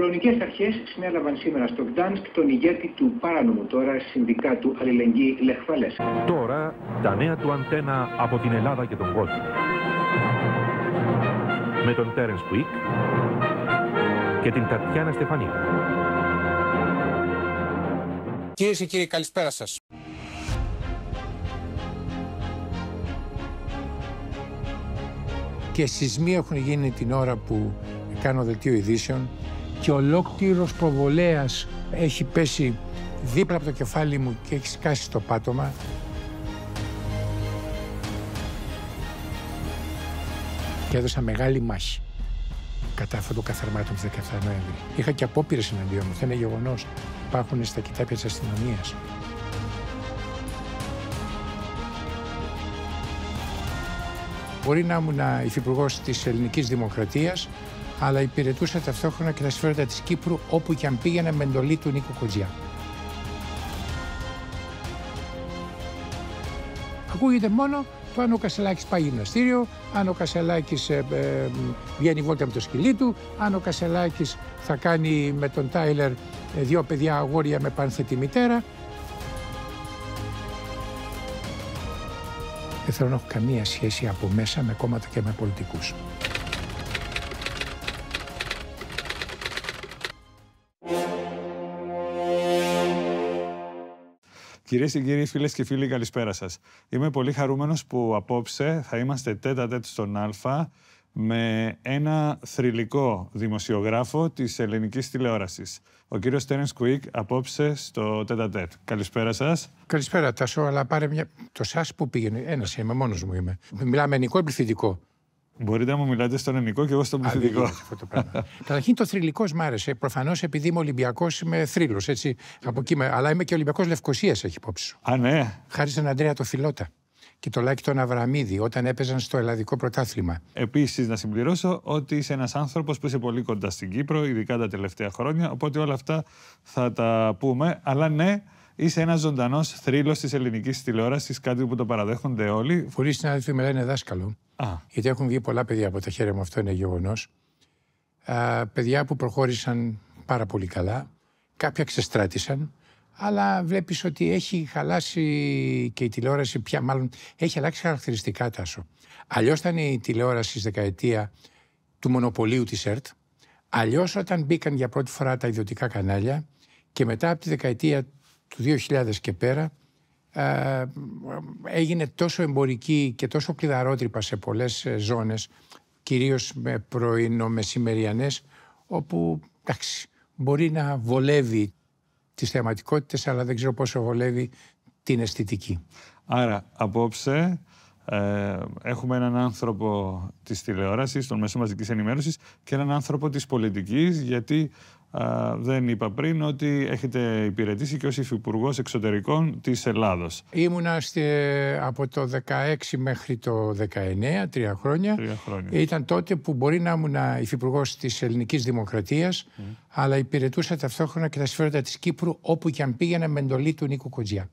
Πολωνικές αρχές συνέλαβαν σήμερα στο Γκτάνσκ τον ηγέτη του παράνομου τώρα συνδικάτου αλληλεγγύη Λεχφαλές. Τώρα τα νέα του αντένα από την Ελλάδα και τον κόσμο. Με τον Τέρενς Κουίκ και την Τατιάνα Στεφανίδη. Κυρίες και κύριοι καλησπέρα σας. Και σεισμοί έχουν γίνει την ώρα που κάνω δελτίο ειδήσεων και ολόκληρος προβολέας έχει πέσει δίπλα από το κεφάλι μου και έχει σκάσει το πάτωμα. Και έδωσα μεγάλη μάχη κατά αυτό το καθαρμάτων. του 17 Νοέμβρη. Είχα και απόπειρες εναντίον μου. Αυτό είναι γεγονός. Υπάρχουν στα κοιτάπια της αστυνομίας. Μπορεί να ήμουν υφυπουργός της ελληνικής δημοκρατίας, αλλά υπηρετούσα ταυτόχρονα και τα συμφέροντα της Κύπρου όπου και αν πήγαινε με εντολή του Νίκο Κοντζιά. Ακούγεται μόνο το αν ο Κασελάκης πάει γυμναστήριο, αν ο Κασελάκης ε, ε, βγαίνει βόλτα με το σκυλί του, αν ο Κασελάκης θα κάνει με τον Τάιλερ ε, δύο παιδιά αγόρια με πανθετή μητέρα. Δεν θέλω να έχω καμία σχέση από μέσα με κόμματα και με πολιτικούς. Κυρίες και κύριοι, φίλες και φίλοι, καλησπέρα σας. Είμαι πολύ χαρούμενος που απόψε θα είμαστε τέτα στον Α με ένα θρηλυκό δημοσιογράφο της ελληνικής τηλεόρασης. Ο κύριος Τέρεν Κουίκ απόψε στο τέτα τέτ. Καλησπέρα σας. Καλησπέρα, Τάσο, αλλά πάρε μια. Το σας που πήγαινε. Ένας είμαι, μόνος μου είμαι. Μιλάμε ελληνικό πληθυντικό. Μπορείτε να μου μιλάτε στον ελληνικό και εγώ στον πληθυντικό. Καταρχήν το θρηλυκός μ' άρεσε. Προφανώς επειδή είμαι Ολυμπιακός είμαι θρύλος. Αλλά είμαι και Ολυμπιακός Λευκοσίας, έχει υπόψη σου. Α, ναι. Χάρη στον Αντρέα το Φιλότα και το Λάκη τον Αβραμίδη όταν έπαιζαν στο Ελλαδικό Πρωτάθλημα. Επίσης, να συμπληρώσω ότι είσαι ένας άνθρωπος που είσαι πολύ κοντά στην Κύπρο, ειδικά τα τελευταία χρόνια. Οπότε όλα αυτά θα τα πούμε. Αλλά ναι, Είσαι ένας ζωντανός θρύλος της ελληνικής τηλεόρασης, κάτι που το παραδέχονται όλοι. Πολλοί συνάδελφοι με λένε δάσκαλο. Α. Γιατί έχουν βγει πολλά παιδιά από τα χέρια μου, αυτό είναι γεγονός. Παιδιά που προχώρησαν πάρα πολύ καλά. Κάποια ξεστράτησαν. Αλλά βλέπεις ότι έχει χαλάσει και η τηλεόραση πια, μάλλον έχει αλλάξει χαρακτηριστικά τάσο. Αλλιώς ήταν η τηλεόραση στη δεκαετία του μονοπωλίου της ΕΡΤ. Αλλιώς όταν μπήκαν για πρώτη φορά τα ιδιωτικά κανάλια και μετά από τη δεκαετία του 2000 και πέρα ε, έγινε τόσο εμπορική και τόσο κλειδαρότρυπα σε πολλές ε, ζώνες, κυρίως με πρωινο-μεσημεριανές, όπου εντάξει, μπορεί να βολεύει τις θεματικότητες, αλλά δεν ξέρω πόσο βολεύει την αισθητική. Άρα, απόψε, ε, έχουμε έναν άνθρωπο της τηλεόρασης, των μέσων μαζικής ενημέρωσης και έναν άνθρωπο της πολιτικής, γιατί δεν είπα πριν ότι έχετε υπηρετήσει και ως υφυπουργός Εξωτερικών της Ελλάδος. Ήμουνα από το 16 μέχρι το 19, τρία χρόνια. Τρία χρόνια. Ήταν τότε που μπορεί να ήμουν Υφυπουργός της Ελληνικής Δημοκρατίας, mm. αλλά υπηρετούσα ταυτόχρονα και τα συμφέροντα της Κύπρου όπου και αν πήγαινα με εντολή του Νίκου Κοντζιά.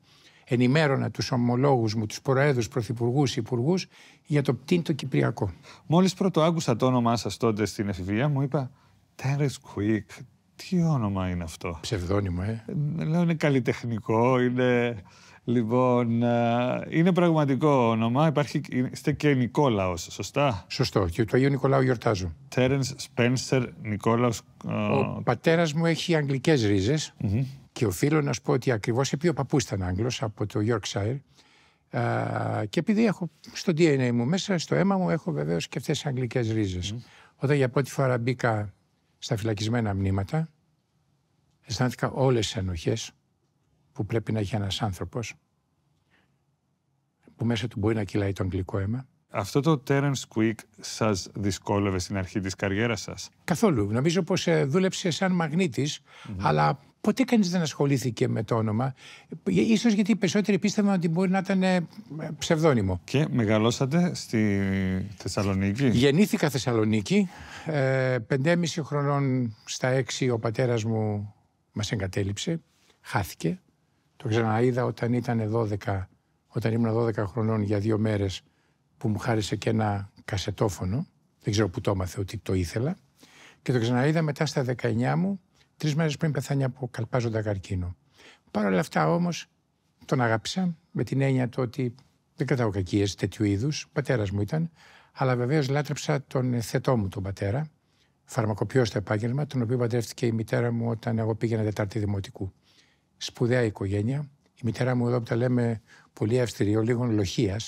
Ενημέρωνα τους ομολόγους μου, τους προέδρους, πρωθυπουργούς, υπουργούς για το πτύντο Κυπριακό. Μόλις πρώτο άκουσα το όνομά σας τότε στην εφηβεία μου είπα Terence Quick, τι όνομα είναι αυτό. Ψευδόνυμο, ε. ε λέω είναι καλλιτεχνικό, είναι... Λοιπόν, ε, είναι πραγματικό όνομα. Υπάρχει, είστε και Νικόλαος, σωστά. Σωστό. Και το Αγίου Νικολάου γιορτάζω. Τέρενς Σπένσερ Νικόλαος. Ε, ο πατέρας μου έχει αγγλικές ρίζες και οφείλω να σου πω ότι ακριβώς επειδή ο παππούς ήταν Άγγλος από το Yorkshire και επειδή έχω στο DNA μου μέσα, στο αίμα μου, έχω βεβαίως και αυτές τις αγγλικές ρίζες. Mm Όταν για πρώτη φορά μπήκα στα φυλακισμένα μνήματα. Αισθάνθηκα όλες τις ενοχές που πρέπει να έχει ένας άνθρωπος που μέσα του μπορεί να κυλάει το αγγλικό αίμα. Αυτό το Terence Quick σας δυσκόλευε στην αρχή της καριέρας σας. Καθόλου. Νομίζω πως ε, δούλεψε σαν μαγνητης αλλά ποτέ κανείς δεν ασχολήθηκε με το όνομα. Ε, ίσως γιατί οι περισσότεροι πίστευαν ότι μπορεί να ήταν ε, ψευδόνυμο. Και μεγαλώσατε στη Θεσσαλονίκη. Γεννήθηκα Θεσσαλονίκη, ε, χρονών στα έξι ο πατέρας μου μας εγκατέλειψε, χάθηκε. Το ξαναείδα όταν ήταν 12, όταν ήμουν 12 χρονών για δύο μέρες που μου χάρισε και ένα κασετόφωνο. Δεν ξέρω που το έμαθε ότι το ήθελα. Και το ξαναείδα μετά στα 19 μου, τρεις μέρες πριν πεθάνει από καλπάζοντα καρκίνο. Παρ' όλα αυτά όμως τον αγάπησα με την έννοια του ότι δεν κρατάω κακίες τέτοιου είδους. Πατέρας μου ήταν. Αλλά βεβαίως λάτρεψα τον θετό μου, τον πατέρα, φαρμακοποιό στο επάγγελμα, τον οποίο παντρεύτηκε η μητέρα μου όταν εγώ πήγαινα Τετάρτη Δημοτικού. Σπουδαία οικογένεια. Η μητέρα μου εδώ που τα λέμε πολύ αυστηρή, λίγο λοχεία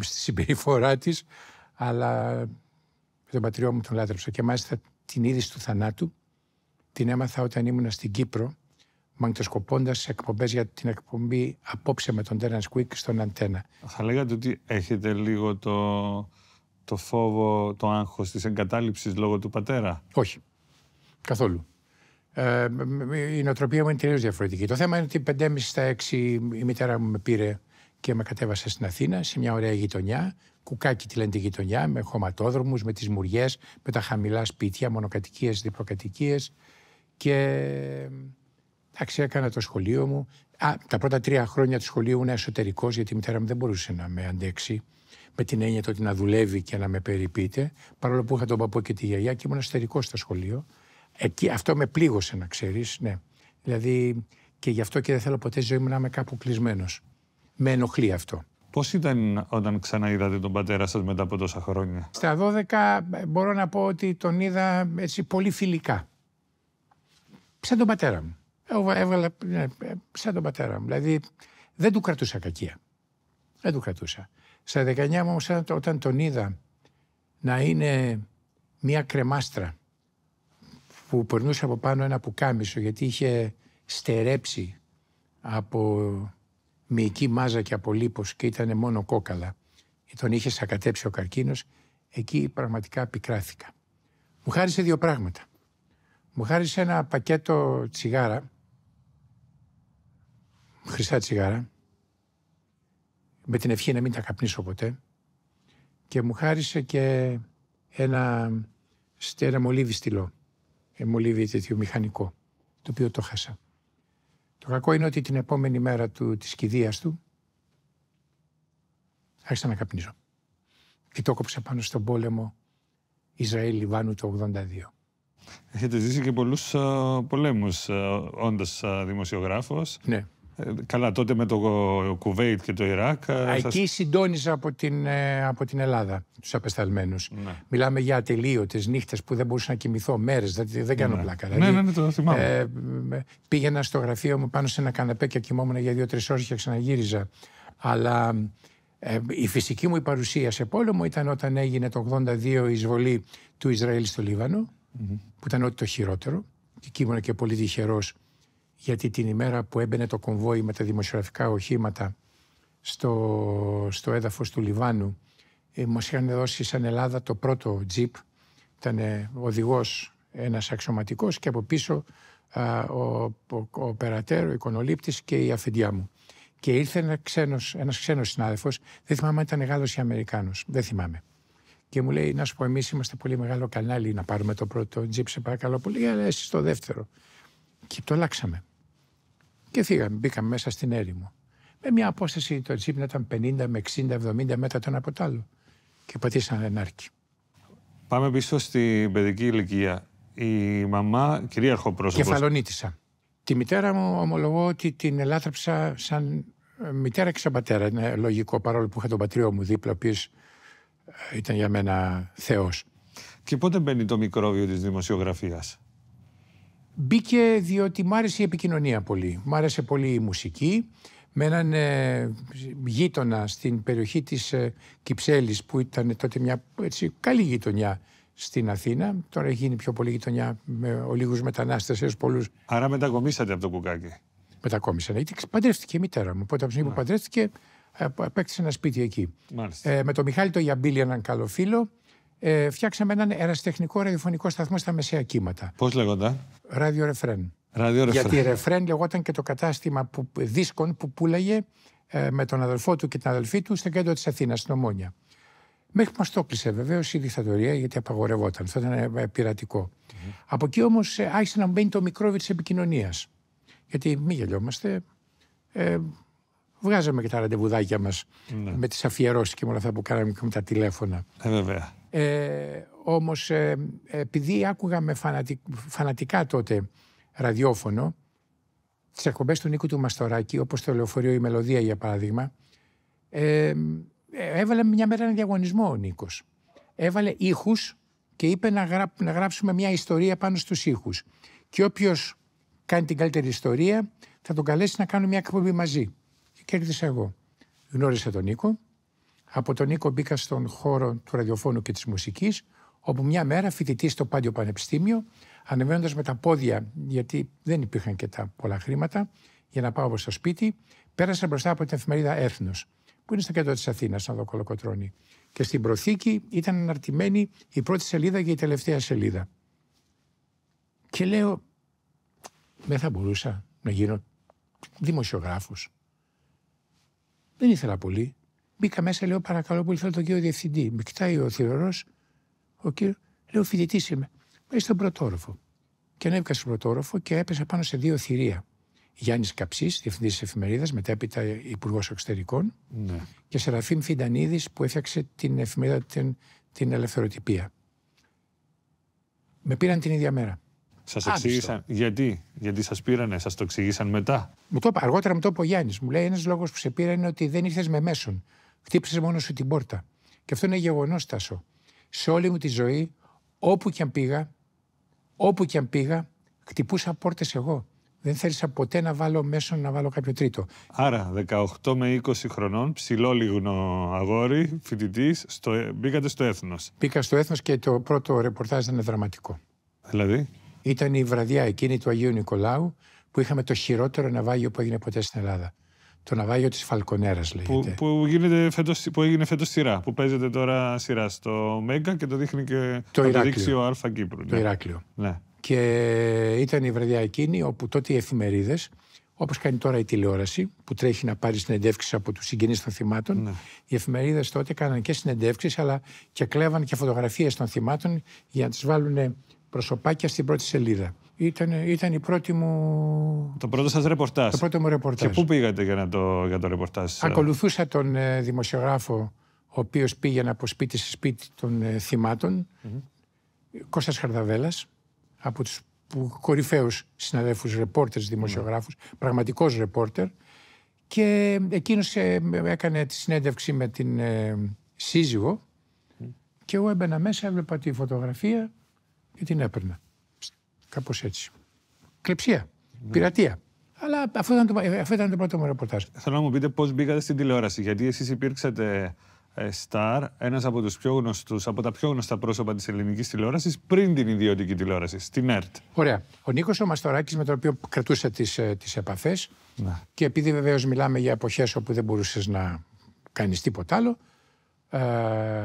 στη συμπεριφορά της, αλλά τον πατριό μου τον λάτρεψα. Και μάλιστα την είδηση του θανάτου την έμαθα όταν ήμουν στην Κύπρο, μαγνητοσκοπώντας εκπομπές για την εκπομπή απόψε με τον Τέραν Σκουίκ στον Αντένα. Θα λέγατε ότι έχετε λίγο το το φόβο, το άγχος της εγκατάλειψης λόγω του πατέρα. Όχι. Καθόλου. Ε, η νοοτροπία μου είναι τελείως διαφορετική. Το θέμα είναι ότι 5,5 στα 6 η μητέρα μου με πήρε και με κατέβασε στην Αθήνα, σε μια ωραία γειτονιά. Κουκάκι τη λένε τη γειτονιά, με χωματόδρομους, με τις μουριές, με τα χαμηλά σπίτια, μονοκατοικίες, διπροκατοικίες Και εντάξει, έκανα το σχολείο μου. Α, τα πρώτα τρία χρόνια του σχολείου ήμουν εσωτερικός, γιατί η μητέρα μου δεν μπορούσε να με αντέξει με την έννοια το ότι να δουλεύει και να με περιποιείται, παρόλο που είχα τον παππού και τη γιαγιά και ήμουν αστερικό στο σχολείο. Εκεί, αυτό με πλήγωσε, να ξέρεις, ναι. Δηλαδή, και γι' αυτό και δεν θέλω ποτέ ζωή μου να είμαι κάπου κλεισμένος. Με ενοχλεί αυτό. Πώς ήταν όταν ξαναείδατε τον πατέρα σας μετά από τόσα χρόνια, Στα 12 ε, μπορώ να πω ότι τον είδα έτσι πολύ φιλικά. Σαν τον πατέρα μου. Έβγαλα. Ναι, ε, σαν τον πατέρα μου. Δηλαδή δεν του κρατούσα κακία. Δεν του κρατούσα. Στα 19 μου όμως όταν τον είδα να είναι μια κρεμάστρα που περνούσε από πάνω ένα πουκάμισο γιατί είχε στερέψει από μυϊκή μάζα και από λίπος και ήταν μόνο κόκαλα και τον είχε σακατέψει ο καρκίνος, εκεί πραγματικά πικράθηκα. Μου χάρισε δύο πράγματα. Μου χάρισε ένα πακέτο τσιγάρα, χρυσά τσιγάρα, με την ευχή να μην τα καπνίσω ποτέ και μου χάρισε και ένα, ένα μολύβι στυλό, ένα ε, μολύβι τέτοιο μηχανικό, το οποίο το χάσα. Το κακό είναι ότι την επόμενη μέρα του, της κηδείας του άρχισα να καπνίζω. Και το κόψα πάνω στον πόλεμο Ισραήλ-Λιβάνου το 82. Έχετε ζήσει και πολλούς ε, πολέμους, ε, όντας δημοσιογράφος. Ναι. Ε, καλά, τότε με το Κουβέιτ και το Ιράκ. Ε, εκεί σας... συντόνιζα από την, ε, από την Ελλάδα τους απεσταλμένους. Ναι. Μιλάμε για ατελείωτες νύχτες που δεν μπορούσα να κοιμηθώ μέρες. Δηλαδή δεν κάνω ναι. πλάκα. ναι, δηλαδή, ναι, ναι, το θυμάμαι. Ε, πήγαινα στο γραφείο μου πάνω σε ένα καναπέ και κοιμόμουν για δύο-τρει ώρες και ξαναγύριζα. Αλλά η φυσική μου παρουσία σε πόλεμο ήταν όταν έγινε το 82 η εισβολή του Ισραήλ στο Λίβανο, που ήταν ό,τι το χειρότερο. Και εκεί ήμουν και πολύ τυχερός γιατί την ημέρα που έμπαινε το κομβόι με τα δημοσιογραφικά οχήματα στο, στο έδαφος του Λιβάνου ε, μας είχαν δώσει σαν Ελλάδα το πρώτο τζιπ ήταν οδηγός ένας αξιωματικός και από πίσω ο, ο, ο περατέρ, ο εικονολήπτης και η αφεντιά μου και ήρθε ένα ξένος ένας ξένος συνάδελφος δεν θυμάμαι αν ήταν Γάλλος ή Αμερικάνος δεν θυμάμαι και μου λέει να σου πω εμείς είμαστε πολύ μεγάλο κανάλι να πάρουμε το πρώτο τζιπ σε παρακαλώ πολύ αλλά εσύ το δεύτερο και το αλλάξαμε και φύγαμε, μπήκαμε μέσα στην έρημο. Με μια απόσταση το τσίπνα ήταν 50 με 60, 70 μέτρα το από το άλλο. Και πατήσαν ένα Πάμε πίσω στην παιδική ηλικία. Η μαμά, κυρίαρχο πρόσωπος. Κεφαλονίτησα. Τη μητέρα μου ομολογώ ότι την ελάτρεψα σαν ε, μητέρα και σαν πατέρα. Είναι λογικό παρόλο που είχα τον πατριό μου δίπλα, ο ε, ήταν για μένα Θεός. Και πότε μπαίνει το μικρόβιο της δημοσιογραφίας, Μπήκε διότι μ' άρεσε η επικοινωνία πολύ. Μ' άρεσε πολύ η μουσική. Με έναν ε, γείτονα στην περιοχή της ε, Κυψέλης που ήταν τότε μια έτσι, καλή γειτονιά στην Αθήνα. Τώρα έχει γίνει πιο πολύ γειτονιά με ο μετανάστες έως πολλούς. Άρα μετακομίσατε από το κουκάκι. Μετακόμισα. Γιατί παντρεύτηκε η μητέρα μου. Οπότε από την που παντρεύτηκε ε, απέκτησε ένα σπίτι εκεί. Ε, με τον Μιχάλη το Ιαμπίλη, έναν καλό φίλο ε, φτιάξαμε έναν εραστεχνικό ραδιοφωνικό σταθμό στα μεσαία κύματα. Πώς λέγονταν? Ράδιο Ρεφρέν. Ράδιο Ρεφρέν. Γιατί Ρεφρέν λεγόταν και το κατάστημα που, δίσκων που πουλαγε ε, με τον αδελφό του και την αδελφή του στο κέντρο της Αθήνας, στην Ομόνια. Μέχρι που μας το κλείσε βεβαίω η δικτατορία γιατί απαγορευόταν. Αυτό ήταν ε, πειρατικό. Mm -hmm. Από εκεί όμως ε, άρχισε να μπαίνει το μικρόβι της επικοινωνίας. Γιατί μη γελιόμαστε. Ε, βγάζαμε και τα ραντεβουδάκια μας ναι. με τις αφιερώσεις και με όλα αυτά που κάναμε και με τα τηλέφωνα. Ε, βέβαια. Ε, όμως ε, επειδή άκουγα με φανατικά τότε ραδιόφωνο τις εκπομπές του Νίκου του Μαστοράκη όπως το λεωφορείο η Μελωδία για παράδειγμα ε, έβαλε μια μέρα ένα διαγωνισμό ο Νίκος έβαλε ήχους και είπε να, γράψουμε μια ιστορία πάνω στους ήχους και όποιος κάνει την καλύτερη ιστορία θα τον καλέσει να κάνουμε μια εκπομπή μαζί και κέρδισα εγώ γνώρισα τον Νίκο από τον Νίκο μπήκα στον χώρο του ραδιοφώνου και της μουσικής, όπου μια μέρα φοιτητή στο Πάντιο Πανεπιστήμιο, ανεβαίνοντας με τα πόδια, γιατί δεν υπήρχαν και τα πολλά χρήματα, για να πάω στο σπίτι, πέρασα μπροστά από την εφημερίδα Έθνος, που είναι στο κέντρο της Αθήνας, αν δω Και στην προθήκη ήταν αναρτημένη η πρώτη σελίδα και η τελευταία σελίδα. Και λέω, δεν θα μπορούσα να γίνω δημοσιογράφος. Δεν ήθελα πολύ. Μπήκα μέσα, λέω παρακαλώ πολύ, θέλω τον κύριο Διευθυντή. Με κοιτάει ο θηρορός, ο κύριο, λέω φοιτητής είμαι. Πάει στον πρωτόροφο. Και ανέβηκα στον πρωτόροφο και έπεσα πάνω σε δύο θηρία. Γιάννης Καψής, διευθυντής της εφημερίδας, μετέπειτα υπουργός εξωτερικών. Ναι. Και Σεραφείμ Φιντανίδης που έφτιαξε την εφημερίδα την, την Ελευθεροτυπία. Με πήραν την ίδια μέρα. Σας εξήγησαν. Γιατί, γιατί σας πήρανε, σας το εξήγησαν μετά. Μου το, αργότερα μου το είπε ο Γιάννης. Μου λέει: Ένας λόγος που σε πήρα είναι ότι δεν ήρθες με μέσον. Χτύπησε μόνος σου την πόρτα. Και αυτό είναι γεγονός, Τάσο. Σε όλη μου τη ζωή, όπου και αν πήγα, όπου και αν πήγα, χτυπούσα πόρτες εγώ. Δεν θέλησα ποτέ να βάλω μέσω να βάλω κάποιο τρίτο. Άρα, 18 με 20 χρονών, ψηλό λιγνο αγόρι, φοιτητής, στο... Ε, μπήκατε στο έθνος. Μπήκα στο έθνος και το πρώτο ρεπορτάζ ήταν δραματικό. Δηλαδή. Ήταν η βραδιά εκείνη του Αγίου Νικολάου που είχαμε το χειρότερο ναυάγιο που έγινε ποτέ στην Ελλάδα. Το ναυάγιο της Φαλκονέρας λέγεται. Που, που, γίνεται φέτος, που έγινε φέτος σειρά. Που παίζεται τώρα σειρά στο Μέγκα και το δείχνει και το, το δείξει ο Αλφα Κύπρου. Το ναι. Ηράκλειο. Ναι. Και ήταν η βραδιά εκείνη όπου τότε οι εφημερίδες, όπως κάνει τώρα η τηλεόραση, που τρέχει να πάρει συνεντεύξεις από τους συγγενείς των θυμάτων, ναι. οι εφημερίδες τότε κάναν και συνεντεύξεις, αλλά και κλέβαν και φωτογραφίες των θυμάτων για να τις βάλουν προσωπάκια στην πρώτη σελίδα. Ήταν, ήταν η πρώτη μου... Το πρώτο σας ρεπορτάζ. Το πρώτο μου ρεπορτάζ. Και πού πήγατε για, να το, για το ρεπορτάζ. Ε? Ακολουθούσα τον ε, δημοσιογράφο, ο οποίος πήγαινε από σπίτι σε σπίτι των ε, θυμάτων, mm-hmm. Κώστας Χαρδαβέλας, από τους που, κορυφαίους συναδέλφους ρεπόρτερς, δημοσιογράφους, πραγματικός ρεπόρτερ. Και εκείνος έκανε τη συνέντευξη με την συζυγο και εγώ έμπαινα μέσα, έβλεπα τη φωτογραφία και την έπαιρνα. Κάπως έτσι. Κλεψία. Ναι. Πειρατεία. Αλλά αυτό ήταν, το, αυτό ήταν το πρώτο μου ρεπορτάζ. Θέλω να μου πείτε πώς μπήκατε στην τηλεόραση. Γιατί εσείς υπήρξατε Σταρ, ε, ένας από τους πιο γνωστούς, από τα πιο γνωστά πρόσωπα της ελληνικής τηλεόρασης πριν την ιδιωτική τηλεόραση, στην ΕΡΤ. Ωραία. Ο Νίκος ο Μαστοράκης, με τον οποίο κρατούσα τις τις ε, επαφές. Ναι. Και επειδή βεβαίως μιλάμε για εποχές όπου δεν μπορούσες να κάνεις τίποτα άλλο, ε,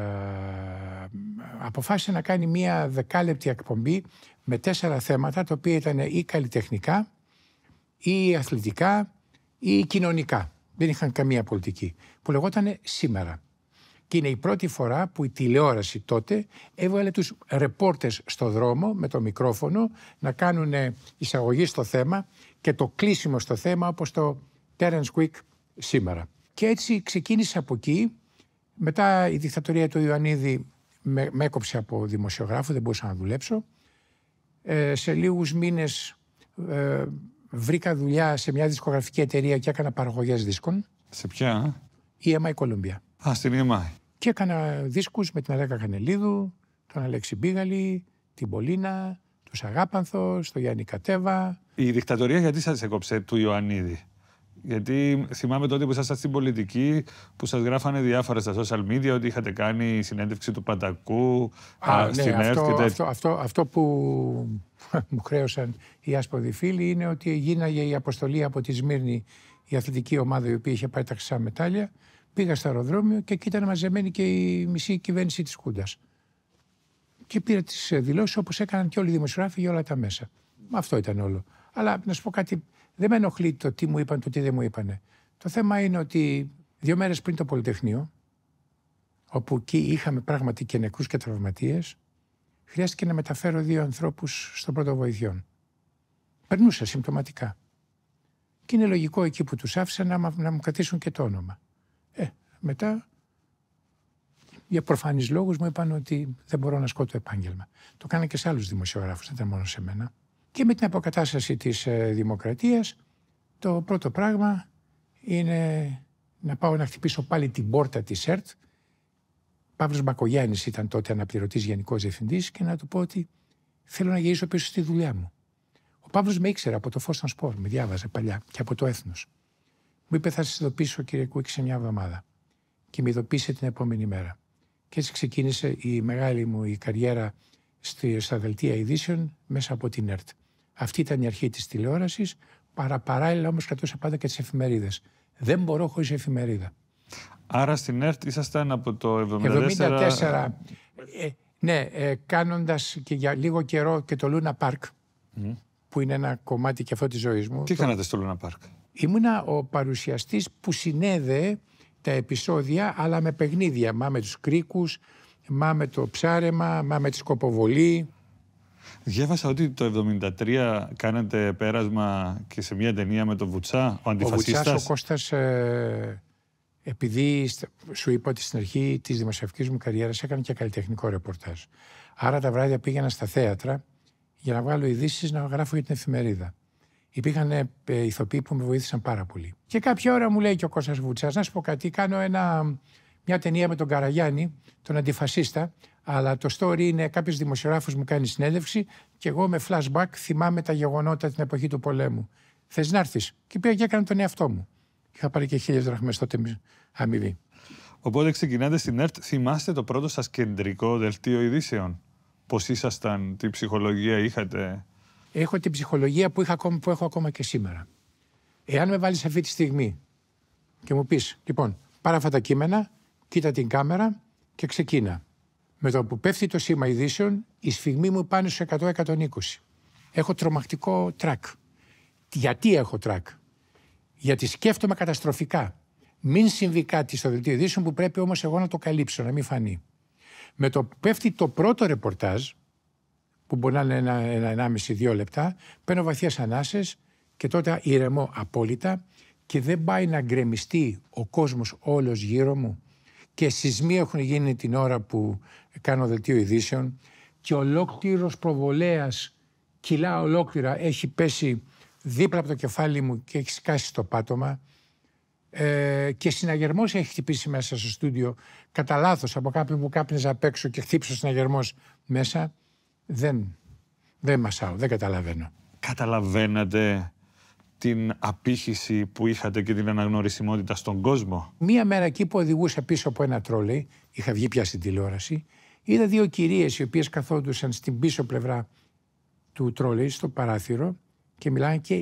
αποφάσισε να κάνει μία δεκάλεπτη εκπομπή με τέσσερα θέματα τα οποία ήταν ή καλλιτεχνικά ή αθλητικά ή κοινωνικά. Δεν είχαν καμία πολιτική. Που λεγόταν σήμερα. Και είναι η πρώτη φορά που η τηλεόραση τότε έβαλε τους ρεπόρτες στο δρόμο με το μικρόφωνο να κάνουν ε, εισαγωγή στο θέμα και το κλείσιμο στο θέμα όπως το Terence Quick σήμερα. Και έτσι ξεκίνησε από εκεί. Μετά η δικτατορία του Ιωαννίδη με, με έκοψε από δημοσιογράφο, δεν μπορούσα να δουλέψω. Ε, σε λίγους μήνες ε, βρήκα δουλειά σε μια δισκογραφική εταιρεία και έκανα παραγωγές δίσκων. Σε ποια? Ε? Η EMI Κολομπία. Α, στην EMI. Και έκανα δίσκους με την Αλέκα Κανελίδου, τον Αλέξη Μπίγαλη, την Πολίνα, τους Αγάπανθος, τον Γιάννη Κατέβα. Η δικτατορία γιατί σας έκοψε του Ιωαννίδη. Γιατί θυμάμαι τότε που ήσασταν στην πολιτική, που σας γράφανε διάφορα στα social media ότι είχατε κάνει συνέντευξη του Πατακού Α, α ναι, ΕΡΤ αυτό, αυτό, αυτό, αυτό που μου χρέωσαν οι άσποδοι φίλοι είναι ότι γίναγε η αποστολή από τη Σμύρνη, η αθλητική ομάδα η οποία είχε πάρει τα χρυσά μετάλλια. Πήγα στο αεροδρόμιο και εκεί ήταν μαζεμένη και η μισή κυβέρνηση της Κούντας. Και πήρα τις δηλώσεις όπως έκαναν και όλοι οι δημοσιογράφοι για όλα τα μέσα. Αυτό ήταν όλο. Αλλά να σου πω κάτι δεν με ενοχλεί το τι μου είπαν, το τι δεν μου είπανε. Το θέμα είναι ότι δύο μέρες πριν το Πολυτεχνείο, όπου εκεί είχαμε πράγματι και νεκρού και τραυματίες, χρειάστηκε να μεταφέρω δύο ανθρώπους στο πρώτο βοηθό. Περνούσα συμπτωματικά. Και είναι λογικό εκεί που τους άφησα να, να μου κρατήσουν και το όνομα. Ε, μετά για προφανείς λόγους μου είπαν ότι δεν μπορώ να σκότω επάγγελμα. Το κάνα και σε άλλους δημοσιογράφους, δεν ήταν μόνο σε μένα. Και με την αποκατάσταση της ε, δημοκρατίας το πρώτο πράγμα είναι να πάω να χτυπήσω πάλι την πόρτα της ΕΡΤ. Παύλος Μπακογιάννης ήταν τότε αναπληρωτής γενικός διευθυντής και να του πω ότι θέλω να γυρίσω πίσω στη δουλειά μου. Ο Παύλος με ήξερε από το των Σπορ, με διάβαζε παλιά και από το Έθνος. Μου είπε θα σας ειδοποιήσω κύριε Κούκη σε μια εβδομάδα και με ειδοποίησε την επόμενη μέρα. Και έτσι ξεκίνησε η μεγάλη μου η καριέρα στα δελτία ειδήσεων μέσα από την ΕΡΤ. Αυτή ήταν η αρχή της τηλεόρασης, παράλληλα όμω κρατούσα πάντα και τις εφημερίδες. Δεν μπορώ χωρίς εφημερίδα. Άρα στην ΕΡΤ ήσασταν από το 1974... 74... Ε, ναι, ε, κάνοντας και για λίγο καιρό και το Λούνα Πάρκ, mm. που είναι ένα κομμάτι και αυτό της ζωής μου. Τι κάνατε στο Λούνα Πάρκ? Ήμουνα ο παρουσιαστής που συνέδεε τα επεισόδια, αλλά με παιχνίδια. Μα με τους κρίκους, μα με το ψάρεμα, μα με τη σκοποβολή. Διάβασα ότι το 1973 κάνατε πέρασμα και σε μια ταινία με τον Βουτσά, ο αντιφασίστας. Ο Βουτσάς, ο Κώστας, ε, επειδή σου είπα ότι στην αρχή της δημοσιευτικής μου καριέρας έκανε και καλλιτεχνικό ρεπορτάζ. Άρα τα βράδια πήγαινα στα θέατρα για να βγάλω ειδήσεις να γράφω για την εφημερίδα. Υπήρχαν ε, ε, ηθοποιοί που με βοήθησαν πάρα πολύ. Και κάποια ώρα μου λέει και ο Κώστας Βουτσάς, να σου πω κάτι, κάνω ένα μια ταινία με τον Καραγιάννη, τον αντιφασίστα, αλλά το story είναι κάποιο δημοσιογράφο μου κάνει συνέλευση και εγώ με flashback θυμάμαι τα γεγονότα την εποχή του πολέμου. Θες να έρθεις. Και πήγα και έκανα τον εαυτό μου. Και Είχα πάρει και χίλιες δραχμές τότε αμοιβή. Οπότε ξεκινάτε στην ΕΡΤ. Θυμάστε το πρώτο σας κεντρικό δελτίο ειδήσεων. Πώς ήσασταν, τι ψυχολογία είχατε. Έχω την ψυχολογία που, είχα, που έχω ακόμα και σήμερα. Εάν με βάλεις αυτή τη στιγμή και μου πεις, λοιπόν, πάρα αυτά τα κείμενα, κοίτα την κάμερα και ξεκίνα. Με το που πέφτει το σήμα ειδήσεων, η σφιγμή μου πάνε στου 100-120. Έχω τρομακτικό τρακ. Γιατί έχω τρακ. Γιατί σκέφτομαι καταστροφικά. Μην συμβεί κάτι στο δελτίο ειδήσεων που πρέπει όμως εγώ να το καλύψω, να μην φανεί. Με το που πέφτει το πρώτο ρεπορτάζ, που μπορεί να είναι ένα, ένα, ενάμιση, δύο λεπτά, παίρνω βαθιές ανάσες και τότε ηρεμώ απόλυτα και δεν πάει να γκρεμιστεί ο κόσμος όλος γύρω μου και σεισμοί έχουν γίνει την ώρα που κάνω δελτίο ειδήσεων και ολόκληρος προβολέας, κιλά ολόκληρα, έχει πέσει δίπλα από το κεφάλι μου και έχει σκάσει το πάτωμα ε, και συναγερμός έχει χτυπήσει μέσα στο στούντιο κατά λάθος από κάποιον που κάπνιζα απ' έξω και χτύπησε ο συναγερμός μέσα δεν, δεν μασάω, δεν καταλαβαίνω Καταλαβαίνατε την απήχηση που είχατε και την αναγνωρισιμότητα στον κόσμο. Μία μέρα εκεί που οδηγούσα πίσω από ένα τρόλεϊ, είχα βγει πια στην τηλεόραση, είδα δύο κυρίες οι οποίες καθόντουσαν στην πίσω πλευρά του τρόλεϊ στο παράθυρο και μιλάνε και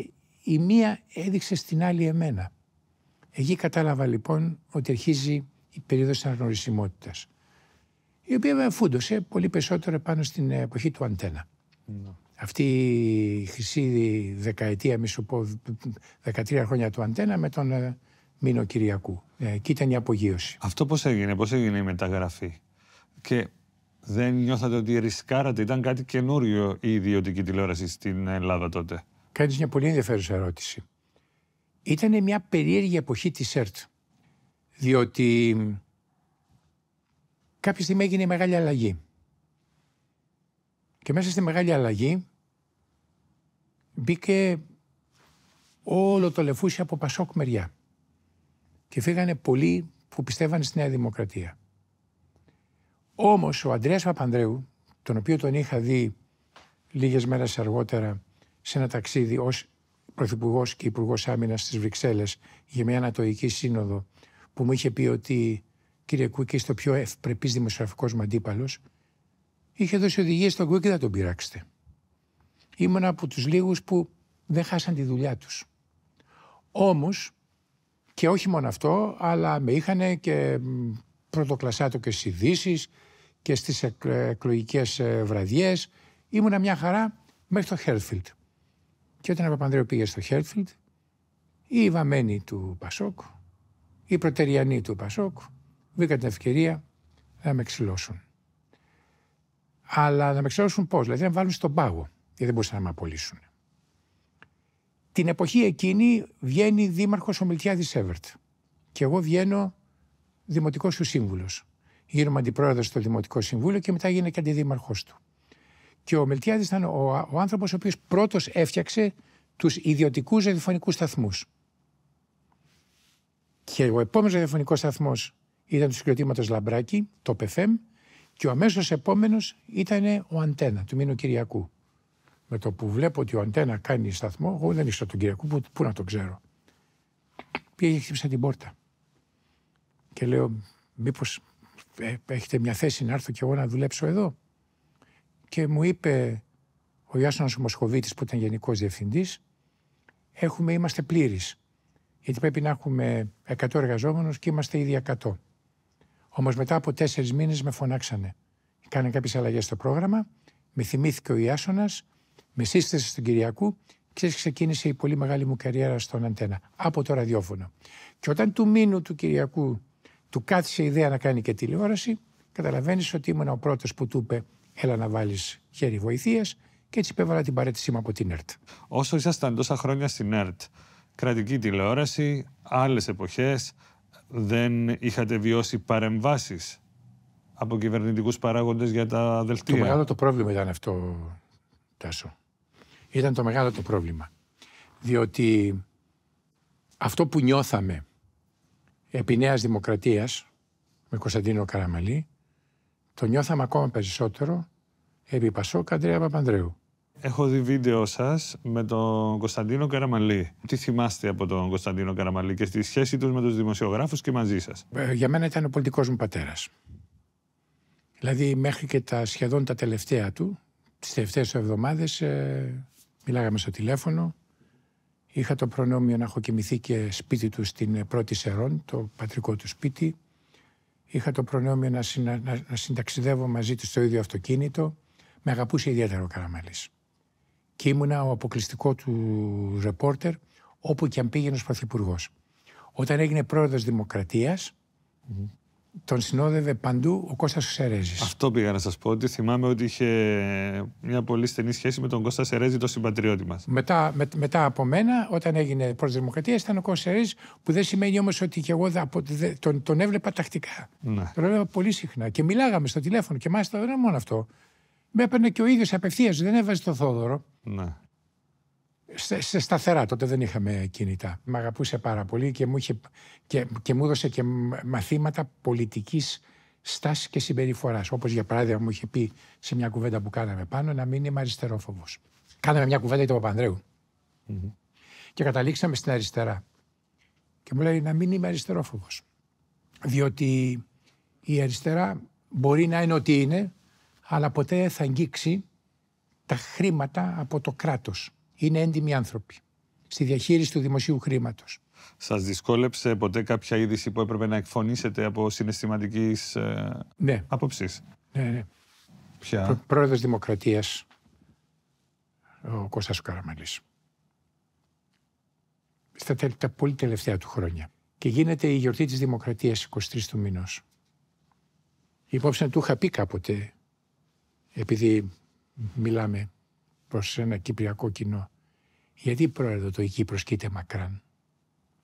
η μία έδειξε στην άλλη εμένα. Εκεί κατάλαβα λοιπόν ότι αρχίζει η περίοδος της αναγνωρισιμότητας η οποία με φούντωσε πολύ περισσότερο πάνω στην εποχή του αντένα αυτή η χρυσή δεκαετία, μη σου πω, 13 χρόνια του Αντένα με τον ε, Μίνο Κυριακού. Ε, εκεί ήταν η απογείωση. Αυτό πώς έγινε, πώς έγινε η μεταγραφή. Και δεν νιώθατε ότι ρισκάρατε, ήταν κάτι καινούριο η ιδιωτική τηλεόραση στην Ελλάδα τότε. Κάνεις μια πολύ ενδιαφέρουσα ερώτηση. Ήταν μια περίεργη εποχή της ΕΡΤ. Διότι κάποια στιγμή έγινε μεγάλη αλλαγή. Και μέσα στη μεγάλη αλλαγή μπήκε όλο το λεφούσι από Πασόκ μεριά. Και φύγανε πολλοί που πιστεύανε στη Νέα Δημοκρατία. Όμως ο Αντρέας Παπανδρέου, τον οποίο τον είχα δει λίγες μέρες αργότερα σε ένα ταξίδι ως Πρωθυπουργός και Υπουργός Άμυνας στις Βρυξέλλες για μια Ανατοϊκή Σύνοδο που μου είχε πει ότι κύριε Κούκη, είστε ο πιο ευπρεπής δημοσιογραφικός μου αντίπαλο, είχε δώσει οδηγίες στον Κούκη, δεν τον πειράξετε ήμουν από τους λίγους που δεν χάσαν τη δουλειά τους. Όμως, και όχι μόνο αυτό, αλλά με είχαν και στις ειδήσεις και στις εκλογικές ε, βραδιές. Ήμουνα μια χαρά μέχρι το Χέρφιλτ. Και όταν ο Παπανδρέου πήγε στο Χέρφιλτ, οι βαμμένη του Πασόκ, η Πρωτεριανοί του Πασόκ, βρήκαν την ευκαιρία να με ξυλώσουν. Αλλά να με ξυλώσουν πώς, δηλαδή να βάλουν στον πάγο γιατί δεν μπορούσαν να με απολύσουν. Την εποχή εκείνη βγαίνει δήμαρχος ο Μιλτιάδης Εύερτ και εγώ βγαίνω δημοτικός του σύμβουλος. Γίνομαι αντιπρόεδρος στο Δημοτικό Συμβούλιο και μετά γίνε και αντιδήμαρχός του. Και ο Μιλτιάδης ήταν ο, ο άνθρωπος ο οποίος πρώτος έφτιαξε τους ιδιωτικούς ραδιοφωνικούς σταθμούς. Και ο επόμενος ραδιοφωνικός σταθμός ήταν του συγκροτήματος Λαμπράκη, το ΠΕΦΕΜ, και ο αμέσως επόμενος ήταν ο Αντένα του Μήνου Κυριακού με το που βλέπω ότι ο Αντένα κάνει σταθμό, εγώ δεν ήξερα τον Κυριακού, που, να τον ξέρω. Πήγε και χτύπησα την πόρτα. Και λέω, μήπως ε, έχετε μια θέση να έρθω κι εγώ να δουλέψω εδώ. Και μου είπε ο Ιάσονας Μοσχοβίτης που ήταν γενικός διευθυντής, έχουμε, είμαστε πλήρεις. Γιατί πρέπει να έχουμε 100 εργαζόμενους και είμαστε ήδη 100. Όμως μετά από τέσσερις μήνες με φωνάξανε. Κάνανε κάποιες αλλαγές στο πρόγραμμα, με θυμήθηκε ο Ιάσονας με σύσταση του Κυριακού ξέρεις ξεκίνησε η πολύ μεγάλη μου καριέρα στον Αντένα, από το ραδιόφωνο. Και όταν του μήνου του Κυριακού του κάθισε η ιδέα να κάνει και τηλεόραση, καταλαβαίνεις ότι ήμουν ο πρώτος που του είπε: Έλα να βάλεις χέρι βοηθείας και έτσι υπέβαλα την παρέτησή μου από την ΕΡΤ. Όσο ήσασταν τόσα χρόνια στην ΕΡΤ, κρατική τηλεόραση, άλλες εποχές, δεν είχατε βιώσει παρεμβάσεις από κυβερνητικούς παράγοντες για τα δελτία. Το μεγάλο το πρόβλημα ήταν αυτό, Τάσο ήταν το μεγάλο το πρόβλημα. Διότι αυτό που νιώθαμε επί νέας δημοκρατίας με Κωνσταντίνο Καραμαλή το νιώθαμε ακόμα περισσότερο επί Πασόκ Αντρέα Παπανδρέου. Έχω δει βίντεο σας με τον Κωνσταντίνο Καραμαλή. Τι θυμάστε από τον Κωνσταντίνο Καραμαλή και στη σχέση τους με τους δημοσιογράφους και μαζί σας. Ε, για μένα ήταν ο πολιτικός μου πατέρας, Δηλαδή μέχρι και τα σχεδόν τα τελευταία του, τις τελευταίες εβδομάδες. Ε, Μιλάγαμε στο τηλέφωνο. Είχα το προνόμιο να έχω κοιμηθεί και σπίτι του στην πρώτη Σερών, το πατρικό του σπίτι. Είχα το προνόμιο να, να, να συνταξιδεύω μαζί του στο ίδιο αυτοκίνητο. Με αγαπούσε ιδιαίτερα ο Καραμαλής. Και ήμουνα ο αποκλειστικό του ρεπόρτερ όπου και αν πήγαινε ως πρωθυπουργός. Όταν έγινε πρόεδρος τον συνόδευε παντού ο Κώστας Σερέζης. Αυτό πήγα να σας πω, ότι θυμάμαι ότι είχε μια πολύ στενή σχέση με τον Κώστα Σερέζη, τον συμπατριώτη μας. Μετά, μετά από μένα, όταν έγινε προ Δημοκρατία, ήταν ο Κώστας Σερέζης, που δεν σημαίνει όμως ότι και εγώ τον, τον έβλεπα τακτικά. Ναι. Τον έβλεπα πολύ συχνά και μιλάγαμε στο τηλέφωνο και μάλιστα δεν είναι μόνο αυτό. Με έπαιρνε και ο ίδιος απευθείας, δεν έβαζε το Θόδωρο. Ναι σε, σε, σταθερά. Τότε δεν είχαμε κινητά. Μ' αγαπούσε πάρα πολύ και μου, και, και έδωσε και μαθήματα πολιτικής στάσης και συμπεριφοράς. Όπως για παράδειγμα μου είχε πει σε μια κουβέντα που κάναμε πάνω να μην είμαι αριστερόφοβος. Κάναμε μια κουβέντα για τον παπανδρεου mm-hmm. Και καταλήξαμε στην αριστερά. Και μου λέει να μην είμαι αριστερόφοβος. Διότι η αριστερά μπορεί να είναι ό,τι είναι, αλλά ποτέ θα αγγίξει τα χρήματα από το κράτος είναι έντιμοι άνθρωποι στη διαχείριση του δημοσίου χρήματος. Σας δυσκόλεψε ποτέ κάποια είδηση που έπρεπε να εκφωνήσετε από συναισθηματικής ε, ναι. άποψης. Ναι, ναι. Ποια. Πρόεδρος Δημοκρατίας, ο Κώστας Καραμαλής. Στα τέλη, τα πολύ τελευταία του χρόνια. Και γίνεται η γιορτή της Δημοκρατίας 23 του μηνός. Υπόψη να του είχα πει κάποτε, επειδή μιλάμε προς ένα κυπριακό κοινό, γιατί πρόεδρο το εκεί προσκείται μακράν.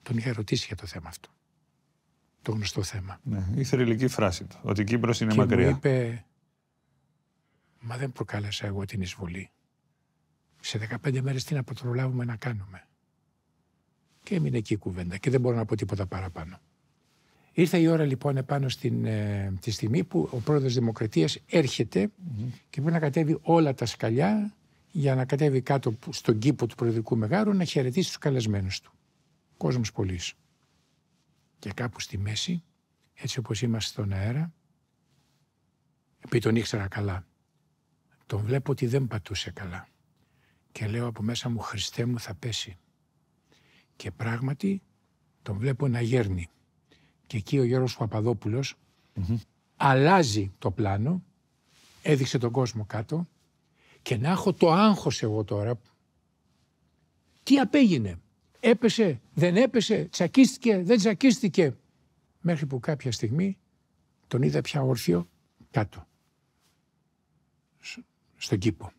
Τον είχα ρωτήσει για το θέμα αυτό. Το γνωστό θέμα. Ναι, η θρηλυκή φράση του. Ότι η Κύπρος είναι και μακριά. Μου είπε, μα δεν προκάλεσα εγώ την εισβολή. Σε 15 μέρες τι να προλάβουμε να κάνουμε. Και έμεινε εκεί η κουβέντα και δεν μπορώ να πω τίποτα παραπάνω. Ήρθε η ώρα λοιπόν επάνω στην, ε, στιγμή που ο πρόεδρος Δημοκρατίας και πρέπει να κατέβει όλα τα σκαλιά για να κατέβει κάτω στον κήπο του Προεδρικού Μεγάρου να χαιρετήσει τους καλεσμένους του. Κόσμος πολλής. Και κάπου στη μέση, έτσι όπως είμαστε στον αέρα, επειδή τον ήξερα καλά, τον βλέπω ότι δεν πατούσε καλά. Και λέω από μέσα μου, Χριστέ μου θα πέσει. Και πράγματι τον βλέπω να γέρνει. Και εκεί ο Γιώργος Παπαδόπουλος αλλάζει το πλάνο, έδειξε τον κόσμο κάτω και να έχω το άγχος εγώ τώρα. Τι απέγινε. Έπεσε, δεν έπεσε, τσακίστηκε, δεν τσακίστηκε. Μέχρι που κάποια στιγμή τον είδα πια όρθιο κάτω. Στον κήπο.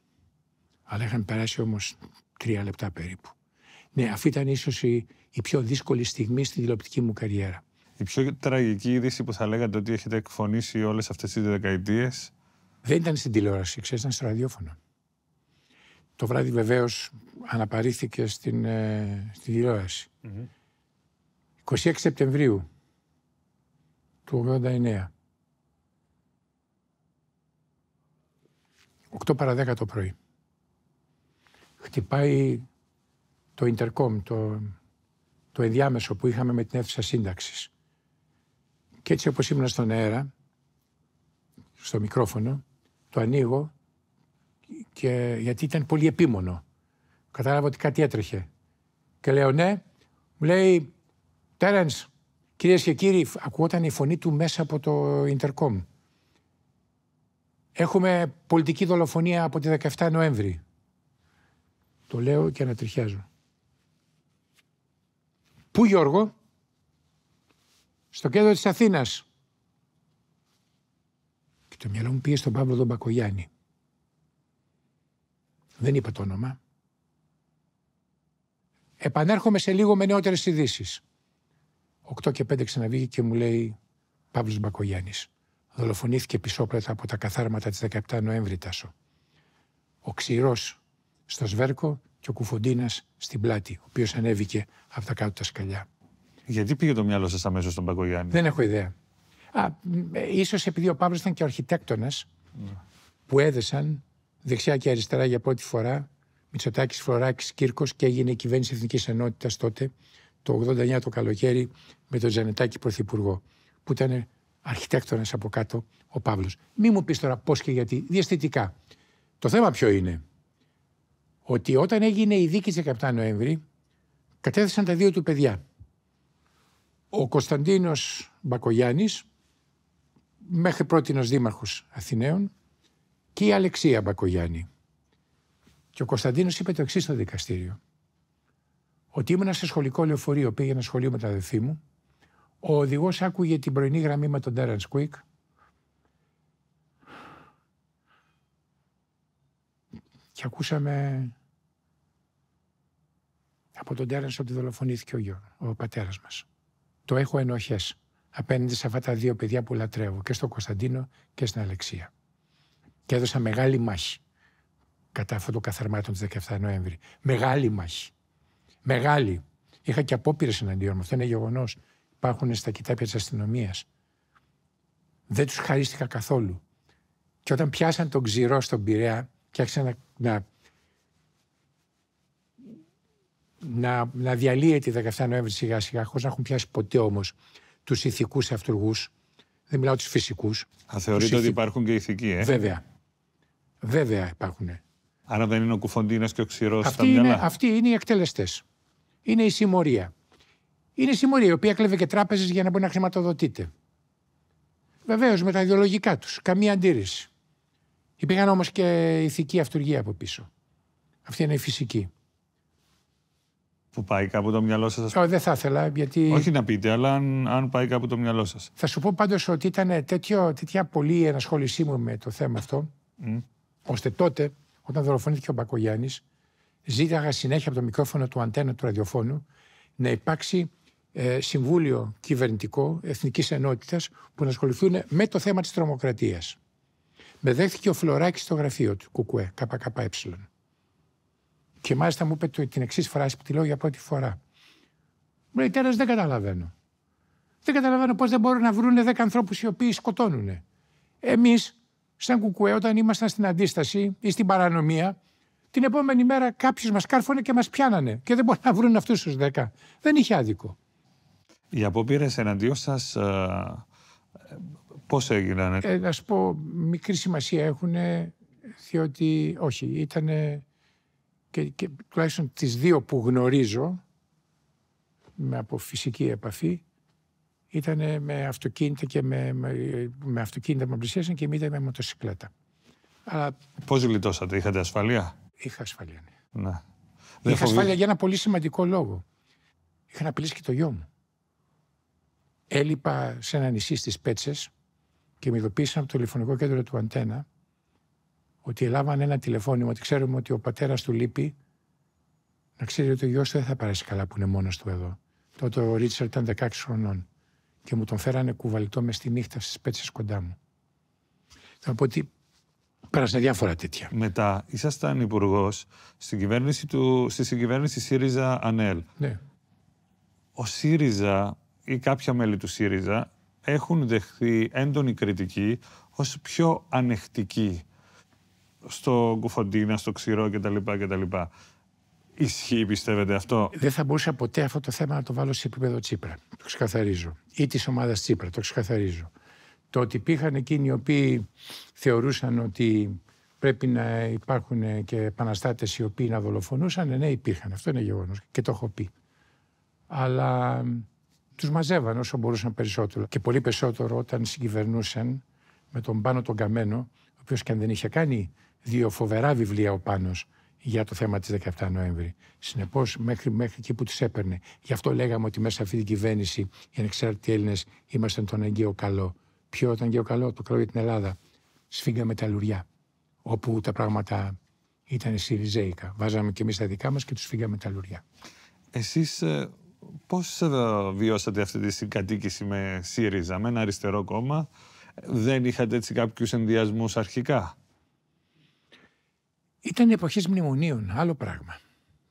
Αλλά είχαν περάσει όμως τρία λεπτά περίπου. Ναι, αυτή ήταν ίσως η, πιο δύσκολη στιγμή στην τηλεοπτική μου καριέρα. Η πιο τραγική είδηση που θα λέγατε ότι έχετε εκφωνήσει όλες αυτές τις δεκαετίες. Δεν ήταν στην τηλεόραση, ξέρεις, ήταν στο ραδιόφωνο. Το βράδυ βεβαίως αναπαρήθηκε στην, ε, τηλεοραση 26 Σεπτεμβρίου του 89. 8 παρα 10 το πρωί. Χτυπάει το Intercom, το, το ενδιάμεσο που είχαμε με την αίθουσα σύνταξης. Και έτσι όπως ήμουν στον αέρα, στο μικρόφωνο, το ανοίγω και, γιατί ήταν πολύ επίμονο. Κατάλαβα ότι κάτι έτρεχε. Και λέω ναι. Μου λέει, Τέρενς, κυρίες και κύριοι, ακούγονταν η φωνή του μέσα από το Ιντερκόμ Έχουμε πολιτική δολοφονία από τη 17 Νοέμβρη. Το λέω και ανατριχιάζω. Πού Γιώργο? Στο κέντρο της Αθήνας. Και το μυαλό μου πήγε στον Παύλο τον δεν είπα το όνομα. Επανέρχομαι σε λίγο με νεότερες ειδήσεις. 8 και 5 ξαναβγήκε και μου λέει Παύλος Μπακογιάννης. Δολοφονήθηκε πισόπλατα από τα καθάρματα της 17 Νοέμβρη Τάσο. Ο Ξηρός στο Σβέρκο και ο Κουφοντίνας στην πλάτη, ο οποίος ανέβηκε από τα κάτω τα σκαλιά. Γιατί πήγε το μυαλό σας αμέσως στον Μπακογιάννη. Δεν έχω ιδέα. Α, ε, ίσως επειδή ο Παύλος ήταν και αρχιτέκτονας mm. που έδεσαν δεξιά και αριστερά για πρώτη φορά, Μητσοτάκης Φλωράκης Κύρκος και έγινε κυβέρνηση Εθνικής Ενότητας τότε, το 89 το καλοκαίρι, με τον Τζανετάκη Πρωθυπουργό, που ήταν αρχιτέκτονας από κάτω ο Παύλος. Μη μου πεις τώρα πώς και γιατί, διαστητικά. Το θέμα ποιο είναι. Ότι όταν έγινε η δίκη 17 Νοέμβρη, κατέθεσαν τα δύο του παιδιά. Ο Κωνσταντίνος Μπακογιάννης, μέχρι πρώτη ω Δήμαρχος Αθηναίων, και η Αλεξία Μπακογιάννη. Και ο Κωνσταντίνος είπε το εξής στο δικαστήριο. Ότι ήμουνα σε σχολικό λεωφορείο, πήγαινα σχολείο με τα αδελφή μου. Ο οδηγός άκουγε την πρωινή γραμμή με τον Τέραν Κουικ Και ακούσαμε από τον Τέραν ότι δολοφονήθηκε ο, γιο, ο πατέρας μας. Το έχω ενοχές απέναντι σε αυτά τα δύο παιδιά που λατρεύω και στον Κωνσταντίνο και στην Αλεξία και έδωσα μεγάλη μάχη κατά καθαρμάτων του 17 Νοέμβρη. Μεγάλη μάχη. Μεγάλη. Είχα και απόπειρες εναντίον μου. Αυτό είναι γεγονός. Υπάρχουν στα κοιτάπια της αστυνομίας. Δεν τους χαρίστηκα καθόλου. Και όταν πιάσαν τον ξηρό στον Πειραιά και άρχισαν να, να, να, να διαλύεται 17 Νοέμβρη σιγά σιγά, χωρίς να έχουν πιάσει ποτέ όμως τους ηθικούς αυτούργους, δεν μιλάω τους φυσικούς. Αν θεωρείτε ότι υπάρχουν και ηθικοί, ε. Βέβαια. Βέβαια υπάρχουν. Άρα δεν είναι ο κουφοντίνας και ο ξηρός στα μυαλά. Αυτοί είναι οι εκτελεστές. Είναι η συμμορία. Είναι η συμμορία η οποία κλέβει και τράπεζες για να μπορεί να χρηματοδοτείται. Βεβαίως με τα ιδεολογικά τους. Καμία αντίρρηση. Υπήρχαν όμως και ηθική αυτούργία από πίσω. Αυτή είναι η φυσική. Που πάει κάπου το μυαλό σας. Δεν θα ήθελα. Γιατί... Όχι να πείτε, αλλά αν, αν πάει κάπου το μυαλό σας. Θα σου πω πάντως ότι ήταν τέτοια πολύ ενασχόλησή μου με το θέμα αυτό ώστε τότε, όταν δολοφονήθηκε ο Μπακογιάννης, ζήταγα συνέχεια από το μικρόφωνο του αντένα του ραδιοφώνου να υπάρξει ε, συμβούλιο κυβερνητικό εθνικής ενότητας που να ασχοληθούν με το θέμα της τρομοκρατίας. Με δέχθηκε ο Φλωράκης στο γραφείο του Κουκουέ, ΚΚΕ. Και μάλιστα μου είπε την εξής φράση που τη λέω για πρώτη φορά. Μου λέει: τέλος, δεν καταλαβαίνω. Δεν καταλαβαίνω πώς δεν μπορούν να βρουν 10 ανθρώπους οι οποίοι σκοτώνουν. Εμείς σαν κουκουέ όταν ήμασταν στην αντίσταση ή στην παρανομία, την επόμενη μέρα κάποιος μας κάρφωνε και μας πιάνανε και δεν μπορούν να βρουν αυτούς τους 10. Δεν είχε άδικο. Οι απόπειρες εναντίον σας ε, πώς έγιναν, ε, Να σου πω, μικρή σημασία έχουν, διότι όχι, ήταν και, και τουλάχιστον τις δύο που γνωρίζω με από φυσική επαφή, ήταν με αυτοκίνητα και με, με, με αυτοκίνητα που πλησίασαν και μήτε με μοτοσυκλέτα. Αλλά... Πώς γλιτώσατε, είχατε ασφαλεία? Είχα ασφαλεία, ναι. ναι. είχα ασφάλεια για ένα πολύ σημαντικό λόγο. Είχα να απειλήσει και το γιο μου. Έλειπα σε ένα νησί στις Πέτσες και με ειδοποίησαν από το τηλεφωνικό κέντρο του Αντένα ότι έλαβαν ένα τηλεφώνημα ότι ξέρουμε ότι ο πατέρας του λείπει να ξέρει ότι ο γιος του δεν θα πάρει καλά που είναι μόνος του εδώ. Τότε ο Ρίτσαρτ ήταν 16 χρονών και μου τον φέρανε κουβαλτό μες στη νύχτα στις πέτσες κοντά μου. Θα πω ότι πέρασαν διάφορα τέτοια. Μετά ήσασταν υπουργός στην κυβέρνηση του, στη συγκυβέρνηση ΣΥΡΙΖΑ ΑΝΕΛ. Ναι. Ο ΣΥΡΙΖΑ ή κάποια μέλη του ΣΥΡΙΖΑ έχουν δεχθεί έντονη κριτική ως πιο ανεκτική στο κουφοντίνα, στο ξηρό κτλ. κτλ. Ισχύει, πιστεύετε αυτό. Δεν θα μπορούσα ποτέ αυτό το θέμα να το βάλω σε επίπεδο Τσίπρα. Το ξεκαθαρίζω. Ή της ομάδας Τσίπρα. Το ξεκαθαρίζω. Το ότι υπήρχαν εκείνοι οι οποίοι θεωρούσαν ότι πρέπει να υπάρχουν και επαναστάτες οι οποίοι να δολοφονούσαν, ναι, υπήρχαν. Αυτό είναι γεγονός και το έχω πει. Αλλά τους μαζεύαν όσο μπορούσαν περισσότερο. Και πολύ περισσότερο όταν συγκυβερνούσαν με τον Πάνο τον Καμένο, ο οποίος και αν δεν είχε κάνει δύο φοβερά βιβλία ο Πάνος για το θέμα της 17 Νοέμβρη. Συνεπώς, μέχρι, μέχρι εκεί που τις έπαιρνε. Γι' αυτό λέγαμε ότι μέσα σε αυτή την κυβέρνηση οι ανεξάρτητοι Έλληνες ήμασταν τον αναγκαίο καλό. Ποιο ήταν το καλό, το καλό για την Ελλάδα. Σφίγγαμε τα λουριά. Όπου τα πράγματα ήταν σιριζέικα. Βάζαμε και εμείς τα δικά μας και τους φύγαμε τα λουριά. Εσείς ε, πώς ε, βιώσατε αυτή τη συγκατοίκηση με ΣΥΡΙΖΑ, με ένα αριστερό κόμμα, ε, δεν είχατε έτσι κάποιους ενδιασμούς αρχικά. Ήταν εποχές μνημονίων, άλλο πράγμα.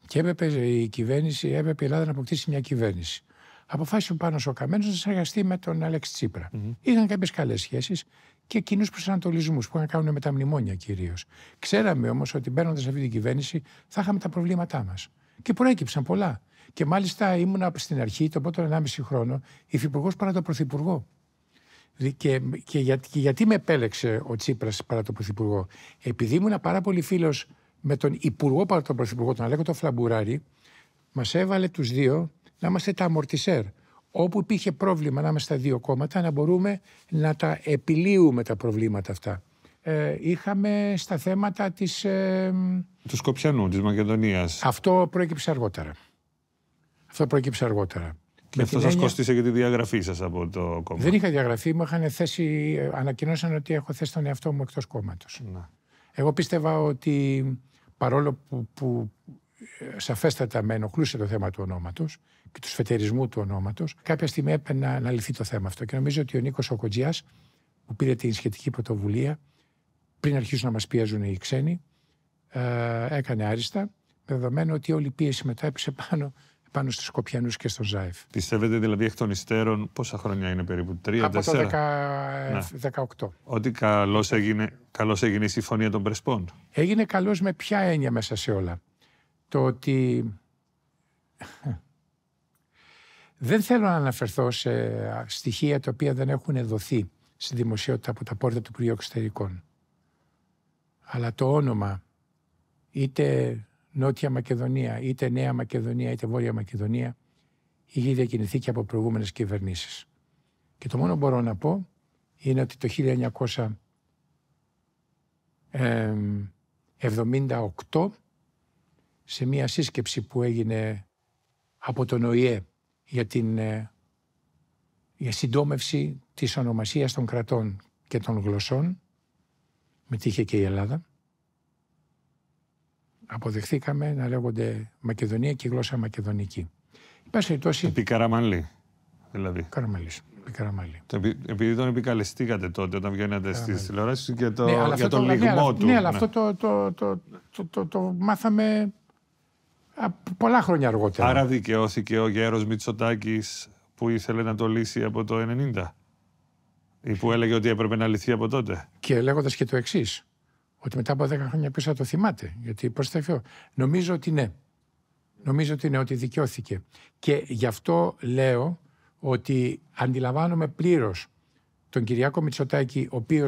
Και έπρεπε η κυβέρνηση, έπρεπε η Ελλάδα να αποκτήσει μια κυβέρνηση. Αποφάσισε ο Πάνος ο Καμένος να συνεργαστεί με τον Αλέξ Τσίπρα. Mm-hmm. Είχαν κάποιες καλές σχέσεις και κοινούς προσανατολισμούς που είχαν να κάνουν με τα μνημόνια κυρίως. Ξέραμε όμως ότι μπαίνοντας σε αυτή την κυβέρνηση θα είχαμε τα προβλήματά μας. Και προέκυψαν πολλά. Και μάλιστα ήμουν στην αρχή, το πρώτο 1,5 χρόνο, υφυπουργός παρά τον πρωθυπουργό. Και, για, γιατί με επέλεξε ο Τσίπρας παρά τον Πρωθυπουργό. Επειδή ήμουν πάρα πολύ φίλος με τον Υπουργό παρά τον Πρωθυπουργό, τον Αλέκο τον Φλαμπουράρη, μας έβαλε τους δύο να είμαστε τα αμορτισέρ. Όπου υπήρχε πρόβλημα να είμαστε τα δύο κόμματα, να μπορούμε να τα επιλύουμε τα προβλήματα αυτά. Ε, είχαμε στα θέματα της... Ε, του Σκοπιανού, της Μακεδονίας. Αυτό προέκυψε αργότερα. Αυτό προέκυψε αργότερα. Και αυτό σα κοστίσε κόστησε και τη διαγραφή σας από το κόμμα. Δεν είχα διαγραφή, μου είχαν θέσει, ανακοινώσαν ότι έχω θέσει τον εαυτό μου εκτός κόμματος. Εγώ πίστευα ότι παρόλο που, που ε, σαφέστατα με ενοχλούσε το θέμα του ονόματος και του σφετερισμού του ονόματος, κάποια στιγμή έπαιρνε να, λυθεί το θέμα αυτό. Και νομίζω ότι ο Νίκος Οκοτζιάς, που πήρε την σχετική πρωτοβουλία, πριν αρχίσουν να μας πιέζουν οι ξένοι, ε, έκανε άριστα, δεδομένου ότι όλη η πίεση μετά έπεσε πάνω πάνω στους Σκοπιανούς και στο Ζάιφ. Πιστεύετε δηλαδή εκ των υστέρων πόσα χρόνια είναι περίπου, τρία, Από τέσσερα. Από το 18. Ότι καλώς έγινε, έγινε η συμφωνία των Πρεσπών. Έγινε καλώ με ποια έννοια μέσα σε όλα. Το ότι... δεν θέλω να αναφερθώ σε στοιχεία τα οποία δεν έχουν δοθεί στη δημοσιότητα από τα πόρτα του Υπουργείου Εξωτερικών. Αλλά το όνομα είτε Νότια Μακεδονία, είτε Νέα Μακεδονία, είτε Βόρεια Μακεδονία, είχε διακινηθεί και από προηγούμενες κυβερνήσεις. Και το μόνο που μπορώ να πω είναι ότι το 1978 σε μια σύσκεψη που έγινε από τον ΟΗΕ για την ε, για συντόμευση της ονομασίας των κρατών και των γλωσσών, μετήχε και η Ελλάδα, αποδεχθήκαμε να λέγονται Μακεδονία και η γλώσσα μακεδονική. Υπάρχει περιπτώσει. Επί Καραμαλή, δηλαδή. Καραμαλής. Καραμαλή. Επειδή τον επικαλεστήκατε τότε όταν βγαίνατε στις τηλεοράσει και το, ναι, για τον το, λιγμό ναι, του. Ναι, αλλά ναι. αυτό το, το, το, το, το, μάθαμε πολλά χρόνια αργότερα. Άρα δικαιώθηκε ο Γέρος Μητσοτάκης που ήθελε να το λύσει από το 90. Ή που έλεγε ότι έπρεπε να λυθεί από τότε. Και λέγοντας και το εξής. Ότι μετά από 10 χρόνια πίσω θα το θυμάται. Γιατί πώς θα Νομίζω ότι ναι. Νομίζω ότι ναι, ότι δικαιώθηκε. Και γι' αυτό λέω ότι αντιλαμβάνομαι πλήρως τον Κυριάκο Μητσοτάκη, ο οποίος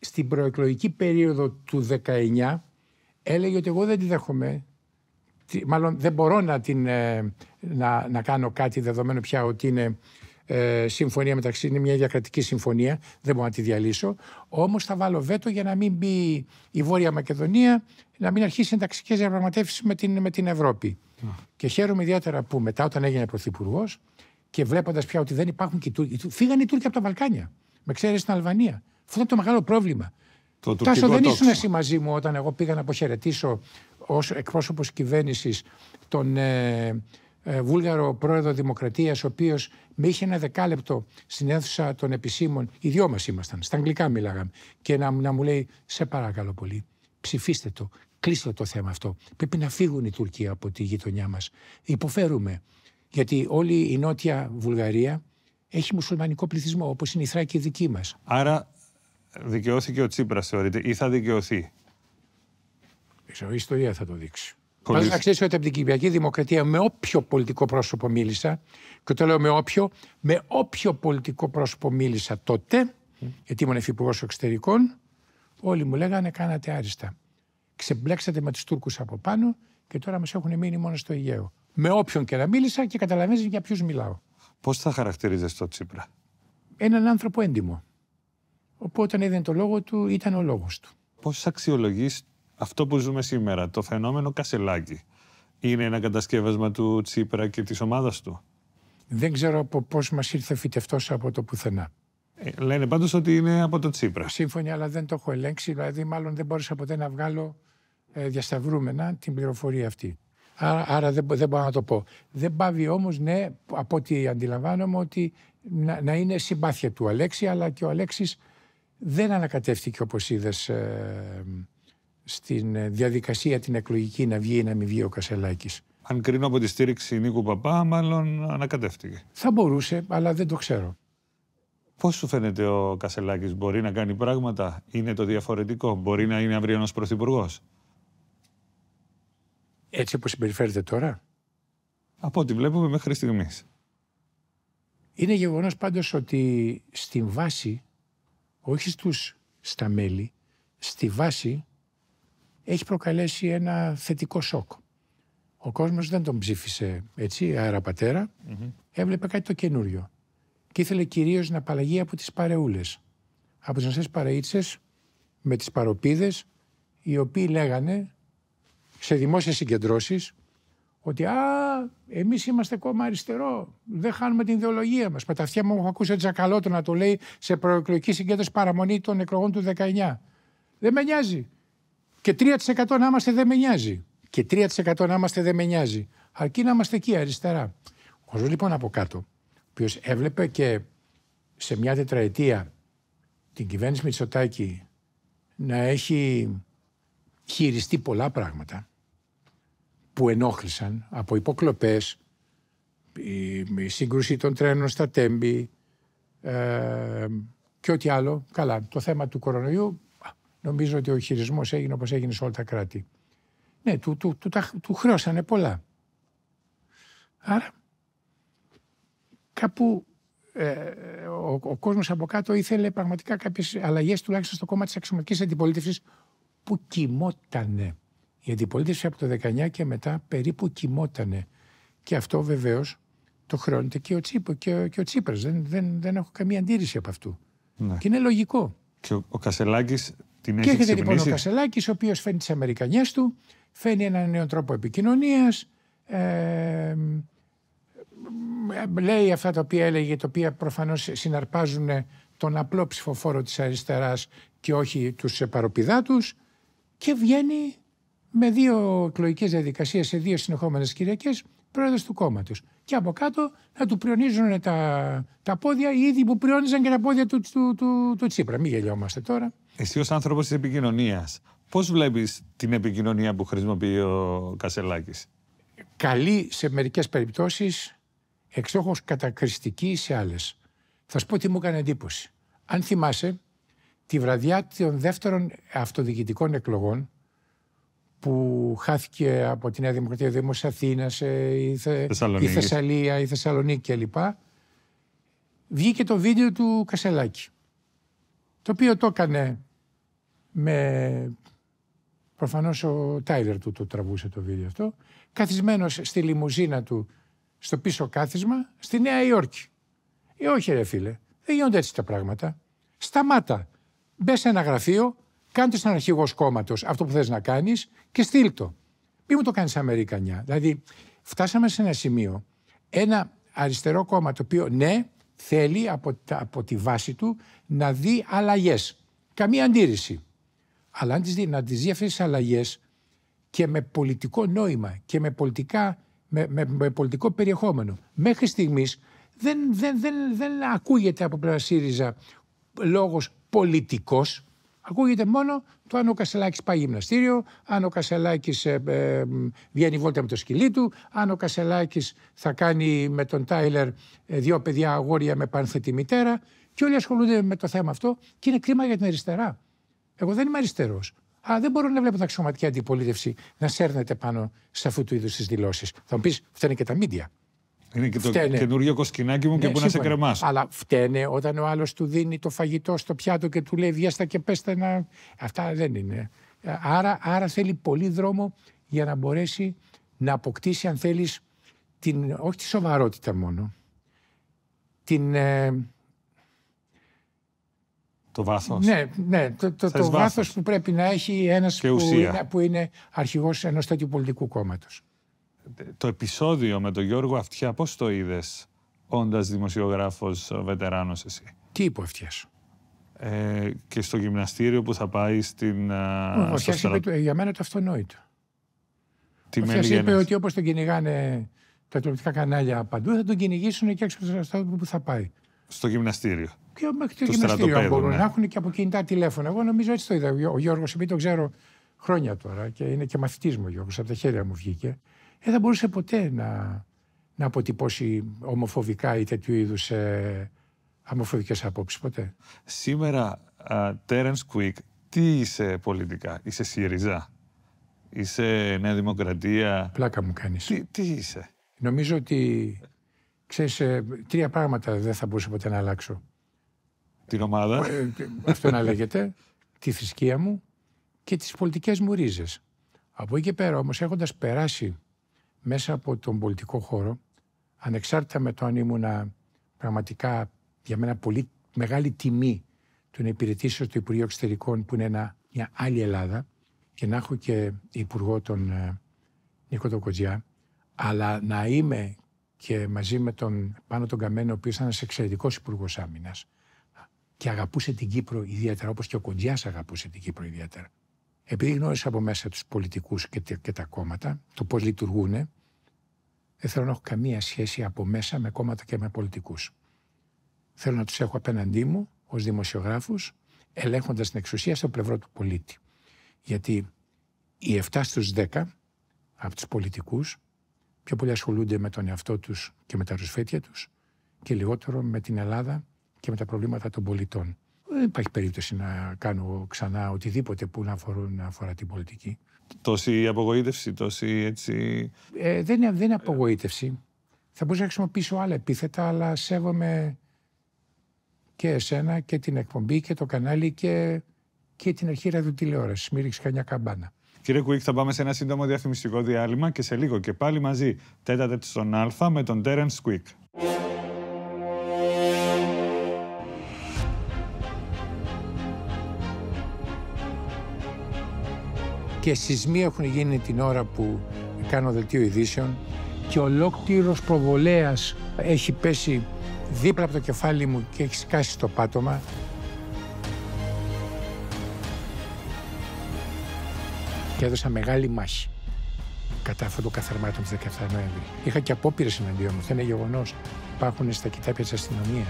στην προεκλογική περίοδο του 19 έλεγε ότι εγώ δεν τη δέχομαι. Μάλλον δεν μπορώ να, την, ε, να, να κάνω κάτι δεδομένο πια ότι είναι ε, συμφωνία μεταξύ, είναι μια διακρατική συμφωνία, δεν μπορώ να τη διαλύσω. Όμως θα βάλω βέτο για να μην μπει η Βόρεια Μακεδονία, να μην αρχίσει ενταξικές διαπραγματεύσεις με την, με την Ευρώπη. Mm. Και χαίρομαι ιδιαίτερα που μετά, όταν έγινε πρωθυπουργός και βλέποντας πια ότι δεν υπάρχουν και οι Τούρκοι. Φύγανε οι Τούρκοι από τα Βαλκάνια. Με ξέρει στην Αλβανία. Αυτό ήταν το μεγάλο πρόβλημα. Το Τάσο, δεν ήσουν εσύ μαζί μου όταν εγώ πήγα να αποχαιρετήσω ως εκπρόσωπος κυβέρνησης τον. Ε, ε, βούλγαρο πρόεδρο Δημοκρατίας, ο οποίος με είχε ένα δεκάλεπτο στην αίθουσα των επισήμων, οι δυο μας ήμασταν, στα αγγλικά μιλάγαμε, και να, να μου λέει: Σε παρακαλώ πολύ, ψηφίστε το, κλείστε το θέμα αυτό. Πρέπει να φύγουν οι Τουρκοί από τη γειτονιά μας. Υποφέρουμε. Γιατί όλη η νότια Βουλγαρία έχει μουσουλμανικό πληθυσμό, όπως είναι η Θράκη δική μας. Άρα δικαιώθηκε ο Τσίπρας, θεωρείτε, ή θα δικαιωθεί. Η ιστορία θα το δείξει. Πρέπει Να ξέρεις ότι από την Κυπριακή Δημοκρατία με όποιο πολιτικό πρόσωπο μίλησα, και το λέω με όποιο, με όποιο πολιτικό πρόσωπο μίλησα τότε, γιατί ήμουν υφυπουργός εξωτερικών, όλοι μου λέγανε κάνατε άριστα. Ξεμπλέξατε με τους Τούρκους από πάνω και τώρα μας έχουν μείνει μόνο στο Αιγαίο. Με όποιον και να μίλησα και καταλαβαίνεις για ποιους μιλάω. Πώς θα χαρακτηρίζεσαι το Τσίπρα, Έναν άνθρωπο έντιμο. Οπότε όταν έδινε το λόγο του, ήταν ο λόγος του. Πώς αξιολογείς αυτό που ζούμε σήμερα, το φαινόμενο Κασελάκη, είναι ένα κατασκεύασμα του Τσίπρα και της ομάδας του. Δεν ξέρω από πώς μας ήρθε φυτευτός από το πουθενά. Ε, λένε πάντως ότι είναι από το Τσίπρα. Σύμφωνοι, αλλά δεν το έχω ελέγξει, δηλαδή μάλλον δεν μπόρεσα ποτέ να βγάλω ε, διασταυρούμενα την πληροφορία αυτή. Άρα, άρα δεν, δεν, μπορώ να το πω. Δεν πάβει όμως, ναι, από ό,τι αντιλαμβάνομαι, ότι να, είναι συμπάθεια του Αλέξη, αλλά και ο Αλέξης δεν ανακατεύτηκε όπως είδες. Ε, στην ε, διαδικασία την εκλογική να βγει ή να μην βγει ο Κασελάκης. Αν κρίνω από τη στήριξη Νίκου Παπά, μάλλον ανακατεύτηκε. Θα μπορούσε, αλλά δεν το ξέρω. Πώς σου φαίνεται ο Κασελάκης, μπορεί να κάνει πράγματα, είναι το διαφορετικό, μπορεί να είναι αυριανό πρωθυπουργός. Έτσι όπως συμπεριφέρεται τώρα. Από ό,τι βλέπουμε μέχρι στιγμής. Είναι γεγονός πάντως ότι στην βάση, όχι στους, στα μέλη, στη βάση έχει προκαλέσει ένα θετικό σοκ. Ο κόσμος δεν τον ψήφισε έτσι, αέρα έβλεπε κάτι το καινούριο. Και ήθελε κυρίως να απαλλαγεί από τις παρεούλες. Από τις νοσές παρεΐτσες, με τις παροπίδες, οι οποίοι λέγανε σε δημόσιες συγκεντρώσεις ότι «Α, εμείς είμαστε κόμμα αριστερό, δεν χάνουμε την ιδεολογία μας». Με τα αυτιά μου έχω ακούσει Τζακαλώτο να το λέει σε προεκλογική συγκέντρωση παραμονή των εκλογών του 19. Δεν με νοιάζει. Και 3% να είμαστε δεν με νοιάζει. Και 3% να είμαστε δεν με νοιάζει. Αρκεί να είμαστε εκεί αριστερά. Ο κόσμος λοιπόν από κάτω, ο οποίος έβλεπε και σε μια τετραετία την κυβέρνηση Μητσοτάκη να έχει χειριστεί πολλά πράγματα που ενόχλησαν από υποκλοπές, η σύγκρουση των τρένων στα τέμπη ε, και ό,τι άλλο. Καλά, το θέμα του κορονοϊού Νομίζω ότι ο χειρισμός έγινε όπως έγινε σε όλα τα κράτη. Ναι, του, του, του, του χρώσανε πολλά. Άρα, κάπου ε, ο, ο κόσμος από κάτω ήθελε πραγματικά κάποιες αλλαγές τουλάχιστον στο κόμμα της αξιωματικής αντιπολίτευσης που κοιμότανε. Η αντιπολίτευση από το 19 και μετά περίπου κοιμότανε. Και αυτό βεβαίως το χρώνεται και ο, Τσίπο, ο Τσίπρας. Δεν, δεν, δεν έχω καμία αντίρρηση από αυτού. Ναι. Και είναι λογικό. Και ο, ο Κασελάκης την και έχετε λοιπόν ο Κασελάκης, ο οποίος φέρνει τις Αμερικανιές του, φέρνει έναν νέο τρόπο επικοινωνίας. Ε, ε, λέει αυτά τα οποία έλεγε, τα οποία προφανώς συναρπάζουν τον απλό ψηφοφόρο της αριστεράς και όχι τους παροπηδάτου. Και βγαίνει με δύο εκλογικές διαδικασίες σε δύο συνεχόμενες Κυριακές πρόεδρος του κόμματος. Και από κάτω να του πριονίζουν τα, τα πόδια, ήδη που πριόνιζαν και τα πόδια του, του, του, του Τσίπρα. Μην γελιόμαστε τώρα. Εσύ ως άνθρωπος της επικοινωνίας, πώς βλέπεις την επικοινωνία που χρησιμοποιεί ο Κασελάκης. Καλή σε μερικές περιπτώσεις, εξόχως κατακριστική σε άλλες. Θα σου πω τι μου έκανε εντύπωση. Αν θυμάσαι, τη βραδιά των δεύτερων αυτοδιοικητικών εκλογών, που χάθηκε από τη Νέα Δημοκρατία ο Δήμος Αθήνας, η, η Θεσσαλία, η Θεσσαλονίκη κλπ. Βγήκε το βίντεο του Κασελάκη το οποίο το έκανε με... Προφανώς ο Τάιλερ του το τραβούσε το βίντεο αυτό, καθισμένος στη λιμουζίνα του στο πίσω κάθισμα στη Νέα Υόρκη. Ε, όχι ρε φίλε, δεν γίνονται έτσι τα πράγματα. Σταμάτα, μπες σε ένα γραφείο, κάντε σαν αρχηγό κόμματο αυτό που θες να κάνεις και στείλ το. Μη μου το κάνεις Αμερικανιά. Δηλαδή, φτάσαμε σε ένα σημείο, ένα αριστερό κόμμα το οποίο ναι, θέλει από, από τη βάση του να δει αλλαγές. Καμία αντίρρηση. Αλλά αν τις δει, να τις δει αυτές αλλαγές και με πολιτικό νόημα και με, πολιτικά, με, με, με πολιτικό περιεχόμενο. Μέχρι στιγμής δεν, δεν, δεν, δεν ακούγεται από πλευρά ΣΥΡΙΖΑ λόγος πολιτικός Ακούγεται μόνο το αν ο Κασελάκης πάει γυμναστήριο, αν ο Κασελάκης ε, ε, βγαίνει βόλτα με το σκυλί του, αν ο Κασελάκης θα κάνει με τον Τάιλερ ε, δύο παιδιά αγόρια με πανθετή μητέρα. Και όλοι ασχολούνται με το θέμα αυτό και είναι κρίμα για την αριστερά. Εγώ δεν είμαι αριστερός. Αλλά δεν μπορώ να βλέπω τα αξιωματική αντιπολίτευση να σέρνεται πάνω σε αυτού του είδους τις δηλώσεις. Θα μου πεις, φταίνει και τα μίντια. Είναι και το καινούργιο κοσκινάκι μου και ναι, που να σε κρεμάσω. Αλλά φταίνε όταν ο άλλος του δίνει το φαγητό στο πιάτο και του λέει βιέστα και πέστε να. Αυτά δεν είναι. Άρα, άρα θέλει πολύ δρόμο για να μπορέσει να αποκτήσει, αν θέλεις, την, όχι τη σοβαρότητα μόνο. Την, ε, το βάθος. Ναι, ναι, το, το, το βάθος που πρέπει να έχει ένας που, που είναι αρχηγός ενός τέτοιου πολιτικού κόμματος το επεισόδιο με τον Γιώργο Αυτιά, πώς το είδες όντας δημοσιογράφος βετεράνος εσύ. Τι είπε ο Ε, και στο γυμναστήριο που θα πάει στην... Ο είπε ε, για μένα το αυτονόητο. Τι ο Αυτιάς είπε ότι όπως τον κυνηγάνε τα τηλεοπτικά κανάλια παντού θα τον κυνηγήσουν και έξω από το που θα πάει. Στο γυμναστήριο. Και μέχρι το, γυμναστήριο μπορούν να έχουν και από κινητά τηλέφωνα. Εγώ νομίζω έτσι το είδα. Ο Γιώργος επειδή τον ξέρω χρόνια τώρα και είναι και μαθητής μου ο Γιώργος, από τα χέρια μου βγήκε δεν θα μπορούσε ποτέ να, να αποτυπώσει ομοφοβικά ή τέτοιου είδους ε, αμοφοβικές απόψεις ποτέ. Σήμερα, Τέρενς Κουίκ, τι είσαι πολιτικά, είσαι ΣΥΡΙΖΑ, είσαι Νέα Δημοκρατία. Πλάκα μου κάνεις. Τι, τι είσαι. Νομίζω ότι, ξέρεις, ε, τρία πράγματα δεν θα μπορούσα ποτέ να αλλάξω. Την ομάδα. Ε, αυτό να λέγεται. Τη θρησκεία μου και τις πολιτικές μου ρίζες. Από εκεί και πέρα όμως έχοντας περάσει μέσα από τον πολιτικό χώρο, ανεξάρτητα με το αν ήμουνα πραγματικά για μένα πολύ μεγάλη τιμή του να υπηρετήσω στο Υπουργείο Εξωτερικών που είναι ένα, μια άλλη Ελλάδα και να έχω και υπουργό τον ε, Νίκο Τοκοτζιά, αλλά να είμαι και μαζί με τον Πάνο τον Καμένο, ο οποίος ήταν ένας εξαιρετικός υπουργός άμυνας και αγαπούσε την Κύπρο ιδιαίτερα, όπως και ο Κοντζιάς αγαπούσε την Κύπρο ιδιαίτερα. Επειδή γνώρισα από μέσα τους πολιτικούς και, και τα κόμματα, το πώς λειτουργούν, δεν θέλω να έχω καμία σχέση από μέσα με κόμματα και με πολιτικούς. Θέλω να τους έχω απέναντί μου ως δημοσιογράφους, ελέγχοντας την εξουσία στο πλευρό του πολίτη. Γιατί οι 7 στους 10 από τους πολιτικούς πιο πολύ ασχολούνται με τον εαυτό τους και με τα ρουσφέτια τους και λιγότερο με την Ελλάδα και με τα προβλήματα των πολιτών δεν υπάρχει περίπτωση να κάνω ξανά οτιδήποτε που να, αφορούν, να αφορά την πολιτική. Τόση απογοήτευση, τόση έτσι. Ε, δεν, είναι, δεν απογοήτευση. Θα μπορούσα να χρησιμοποιήσω άλλα επίθετα, αλλά σέβομαι και εσένα και την εκπομπή και το κανάλι και, και την αρχή ραδιοτηλεόρασης. ρίξεις καμιά καμπάνα. Κύριε Κουίκ, θα πάμε σε ένα σύντομο διαφημιστικό διάλειμμα και σε λίγο και πάλι μαζί τέταρτο στον Α με τον Τέρεν Κουίκ. και σεισμοί έχουν γίνει την ώρα που κάνω δελτίο ειδήσεων και ολόκληρος προβολέας έχει πέσει δίπλα από το κεφάλι μου και έχει σκάσει το πάτωμα. Και έδωσα μεγάλη μάχη κατά αυτό το καθαρμάτο του 17 Νοέμβρη. Είχα και απόπειρες εναντίον μου, Δεν είναι γεγονός. Υπάρχουν στα κοιτάπια της αστυνομίας.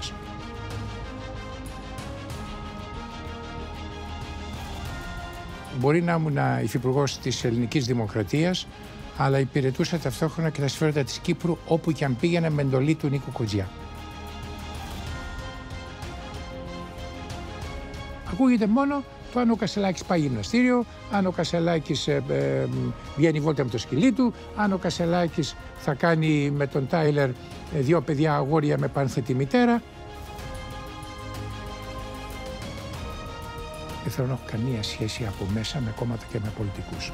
Μπορεί να ήμουν υφυπουργός της ελληνικής δημοκρατίας, αλλά υπηρετούσα ταυτόχρονα και τα συμφέροντα της Κύπρου όπου και αν πήγαινα με εντολή του Νίκου Κοντζιά. Ακούγεται μόνο το αν ο Κασελάκης πάει γυμναστήριο, αν ο Κασελάκης ε, ε, βγαίνει βόλτα με το σκυλί του, αν ο Κασελάκης θα κάνει με τον Τάιλερ ε, δύο παιδιά αγόρια με πανθετη μητέρα. δεν θέλω να έχω καμία σχέση από μέσα με κόμματα και με πολιτικούς.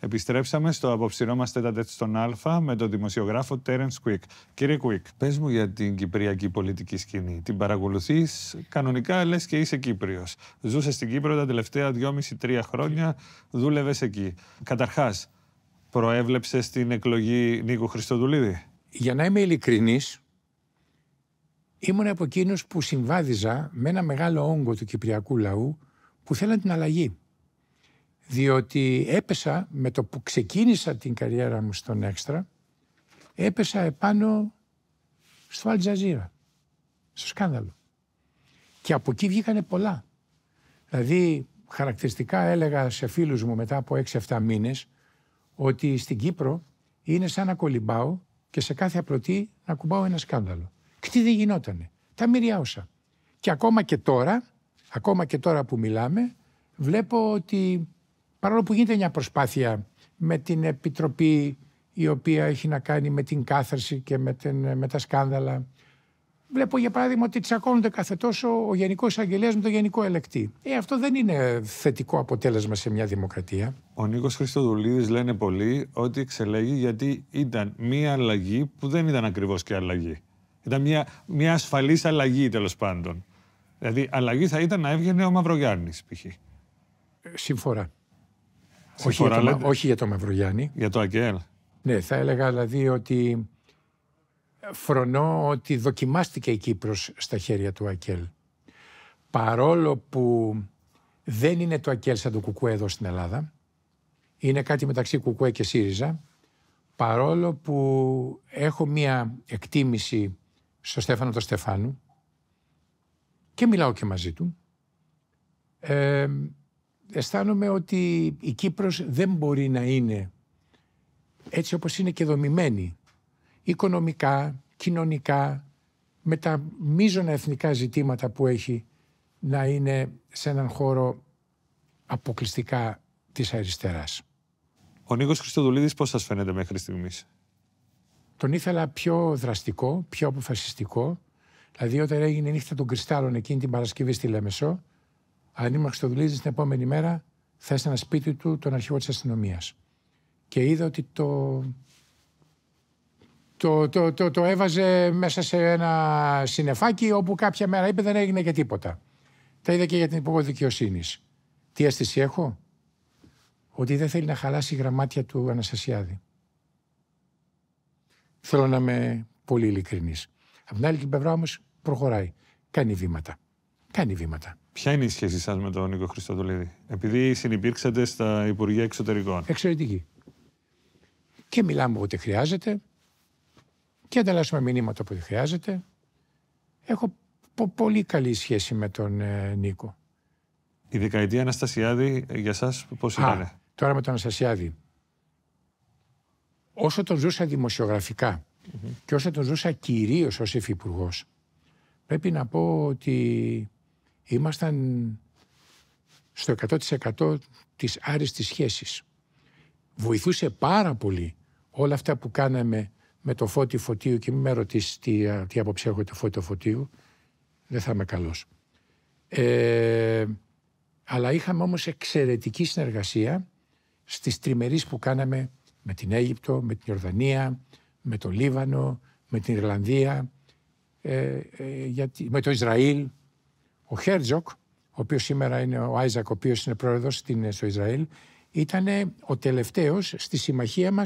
Επιστρέψαμε στο απόψηρό μας τέταρτο στον Αλφα με τον δημοσιογράφο Τέρεν Κουίκ. Κύριε Κουίκ, Πες μου για την κυπριακή πολιτική σκηνή. Την παρακολουθείς κανονικά, λες και είσαι Κύπριος. Ζούσες στην Κύπρο τα τελευταία 2,5-3 χρόνια, δουλεύε εκεί. Καταρχάς προέβλεψε στην εκλογή Νίκο Χριστοδουλίδη. Για να είμαι ειλικρινής, ήμουν από εκείνους που συμβάδιζα με ένα μεγάλο όγκο του κυπριακού λαού που θέλαν την αλλαγή. Διότι έπεσα με το που ξεκίνησα την καριέρα μου στον Έξτρα, έπεσα επάνω στο Αλτζαζίρα, στο σκάνδαλο. Και από εκεί βγήκανε πολλά. Δηλαδή, χαρακτηριστικά έλεγα σε φίλους μου μετά από 6-7 μήνες ότι στην Κύπρο είναι σαν να κολυμπάω και σε κάθε απλωτή να κουμπάω ένα σκάνδαλο. Και τι δεν γινότανε. Τα μυριάωσα. Και ακόμα και τώρα, ακόμα και τώρα που μιλάμε, βλέπω ότι παρόλο που γίνεται μια προσπάθεια με την Επιτροπή η οποία έχει να κάνει με την κάθαρση και με, την, με τα σκάνδαλα Βλέπω για παράδειγμα ότι τσακώνονται κάθε τόσο ο Γενικός Αγγελέας με τον Γενικό Ελεκτή. Ε, αυτό δεν είναι θετικό αποτέλεσμα σε μια δημοκρατία. Ο Νίκος Χριστοδουλίδης λένε πολύ ότι εξελέγει γιατί ήταν μια αλλαγή που δεν ήταν ακριβώς και αλλαγή. Ήταν μια, μια ασφαλής αλλαγή τέλος πάντων. Δηλαδή, αλλαγή θα ήταν να έβγαινε ο Μαυρογιάννης, π.χ. Συμφορά. Ε, Συμφορά όχι, για το, για Μαυρογιάννη. Για το ΑΚΕΛ. Ναι, θα έλεγα δηλαδή ότι φρονώ ότι δοκιμάστηκε η Κύπρος στα χέρια του Ακέλ. Παρόλο που δεν είναι το Ακέλ σαν το Κουκουέ εδώ στην Ελλάδα, είναι κάτι μεταξύ Κουκουέ και ΣΥΡΙΖΑ, παρόλο που έχω μία εκτίμηση στο Στέφανο το Στεφάνου και μιλάω και μαζί του, ε, αισθάνομαι ότι η Κύπρος δεν μπορεί να είναι έτσι όπως είναι και δομημένη οικονομικά, κοινωνικά, με τα μείζωνα εθνικά ζητήματα που έχει να είναι σε έναν χώρο αποκλειστικά της αριστεράς. Ο Νίκος Χριστοδουλίδης πώς σας φαίνεται μέχρι στιγμής? Τον ήθελα πιο δραστικό, πιο αποφασιστικό. Δηλαδή όταν έγινε η νύχτα των κρυστάλλων εκείνη την Παρασκευή στη Λέμεσο, αν είμαι Χριστοδουλίδης την επόμενη μέρα θα ένα σπίτι του τον αρχηγό της αστυνομίας. Και είδα ότι το, το, το, το, το έβαζε μέσα σε ένα συνεφάκι όπου κάποια μέρα είπε δεν έγινε και τίποτα. Τα είδα και για την υπόλοιπη δικαιοσύνης. Τι αίσθηση έχω, ότι δεν θέλει να χαλάσει η γραμμάτια του Αναστασιάδη. Θέλω να είμαι πολύ ειλικρινής. Απ' την άλλη πλευρά όμως προχωράει. Κάνει βήματα. Κάνει βήματα. Ποια είναι η σχέση σας με τον Νίκο Χρυστοτολίδη, Επειδή συνεπήρξατε στα Υπουργεία Εξωτερικών. Εξαιρετική. Και μιλάμε ότι χρειάζεται και ανταλλάσσουμε μηνύματα που χρειάζεται. Έχω πολύ καλή σχέση με τον ε, Νίκο. Η δεκαετία Αναστασιάδη ε, για σας πώς ήταν. Τώρα με τον Αναστασιάδη. Όσο τον ζούσα και όσο τον ζούσα κυρίως ως υφυπουργός, πρέπει να πω ότι ήμασταν στο 100% της άριστης σχέσης. Βοηθούσε πάρα πολύ όλα αυτά που κάναμε με το φώτι φωτίου και μην με ρωτήσεις τι, τι άποψη έχω το φώτι φωτίου, δεν θα είμαι καλός. Ε, αλλά είχαμε όμως εξαιρετική συνεργασία στις τριμερείς που κάναμε με την Αίγυπτο, με την Ιορδανία, με το Λίβανο, με την Ιρλανδία, ε, ε, γιατί, με το Ισραήλ. Ο Χέρτζοκ, ο οποίος σήμερα είναι ο Άιζακ, ο οποίος είναι πρόεδρος στο Ισραήλ, ήταν ο τελευταίος στη συμμαχία μας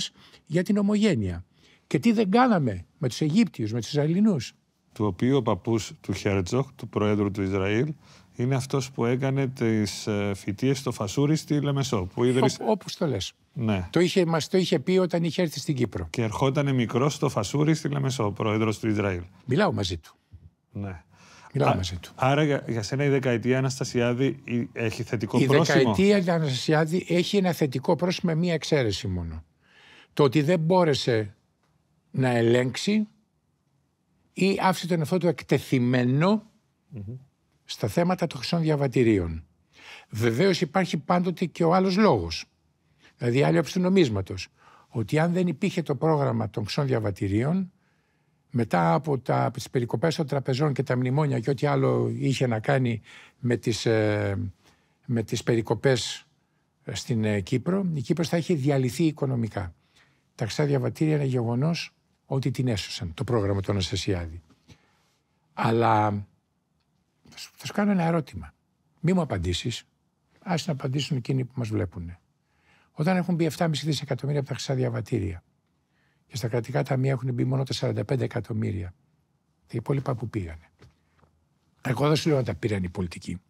για την ομογένεια. Και τι δεν κάναμε με τους Αιγύπτιους, με τους Ισραηλινούς. Του οποίου ο παππούς του Χέρτζοχ, του Προέδρου του Ισραήλ, είναι αυτός που έκανε τις ε, φοιτίε στο Φασούρι στη Λεμεσό. Που όπως το λες. Ναι. Το είχε, μας το είχε πει όταν είχε έρθει στην Κύπρο. Και ερχόταν μικρός στο Φασούρι στη Λεμεσό, πρόεδρος του Ισραήλ. Μιλάω μαζί του. Ναι. Μιλάω μαζί του. Άρα για, για σένα η δεκαετία Αναστασιάδη έχει θετικό η πρόσημο. Η δεκαετία Αναστασιάδη έχει ένα θετικό πρόσημο με μία εξαίρεση μόνο. Το ότι δεν μπόρεσε να ελέγξει ή άφησε τον εαυτό του εκτεθειμενο στα θέματα των χρυσών διαβατηρίων. Βεβαίως υπάρχει πάντοτε και ο άλλος λόγος. Δηλαδή, άλλη όψη του νομίσματος. Ότι αν δεν υπήρχε το πρόγραμμα των χρυσών διαβατηρίων, μετά από, τα, περικοπές των τραπεζών και τα μνημόνια και ό,τι άλλο είχε να κάνει με τις, ε, με τις περικοπές στην ε, Κύπρο, η Κύπρος θα είχε διαλυθεί οικονομικά. Τα χρυσά διαβατήρια είναι γεγονός ότι την έσωσαν το πρόγραμμα του Αναστασιάδη. Αλλά θα σου κάνω ένα ερώτημα. Μη μου απαντήσεις. άσε να απαντήσουν εκείνοι που μας βλέπουν. Όταν έχουν μπει 7,5 δισεκατομμύρια από τα χρυσά διαβατήρια και στα κρατικά ταμεία έχουν μπει μόνο τα 45 εκατομμύρια, τα υπόλοιπα που πήγανε. Εγώ δεν σου λέω να τα πήραν οι πολιτικοί.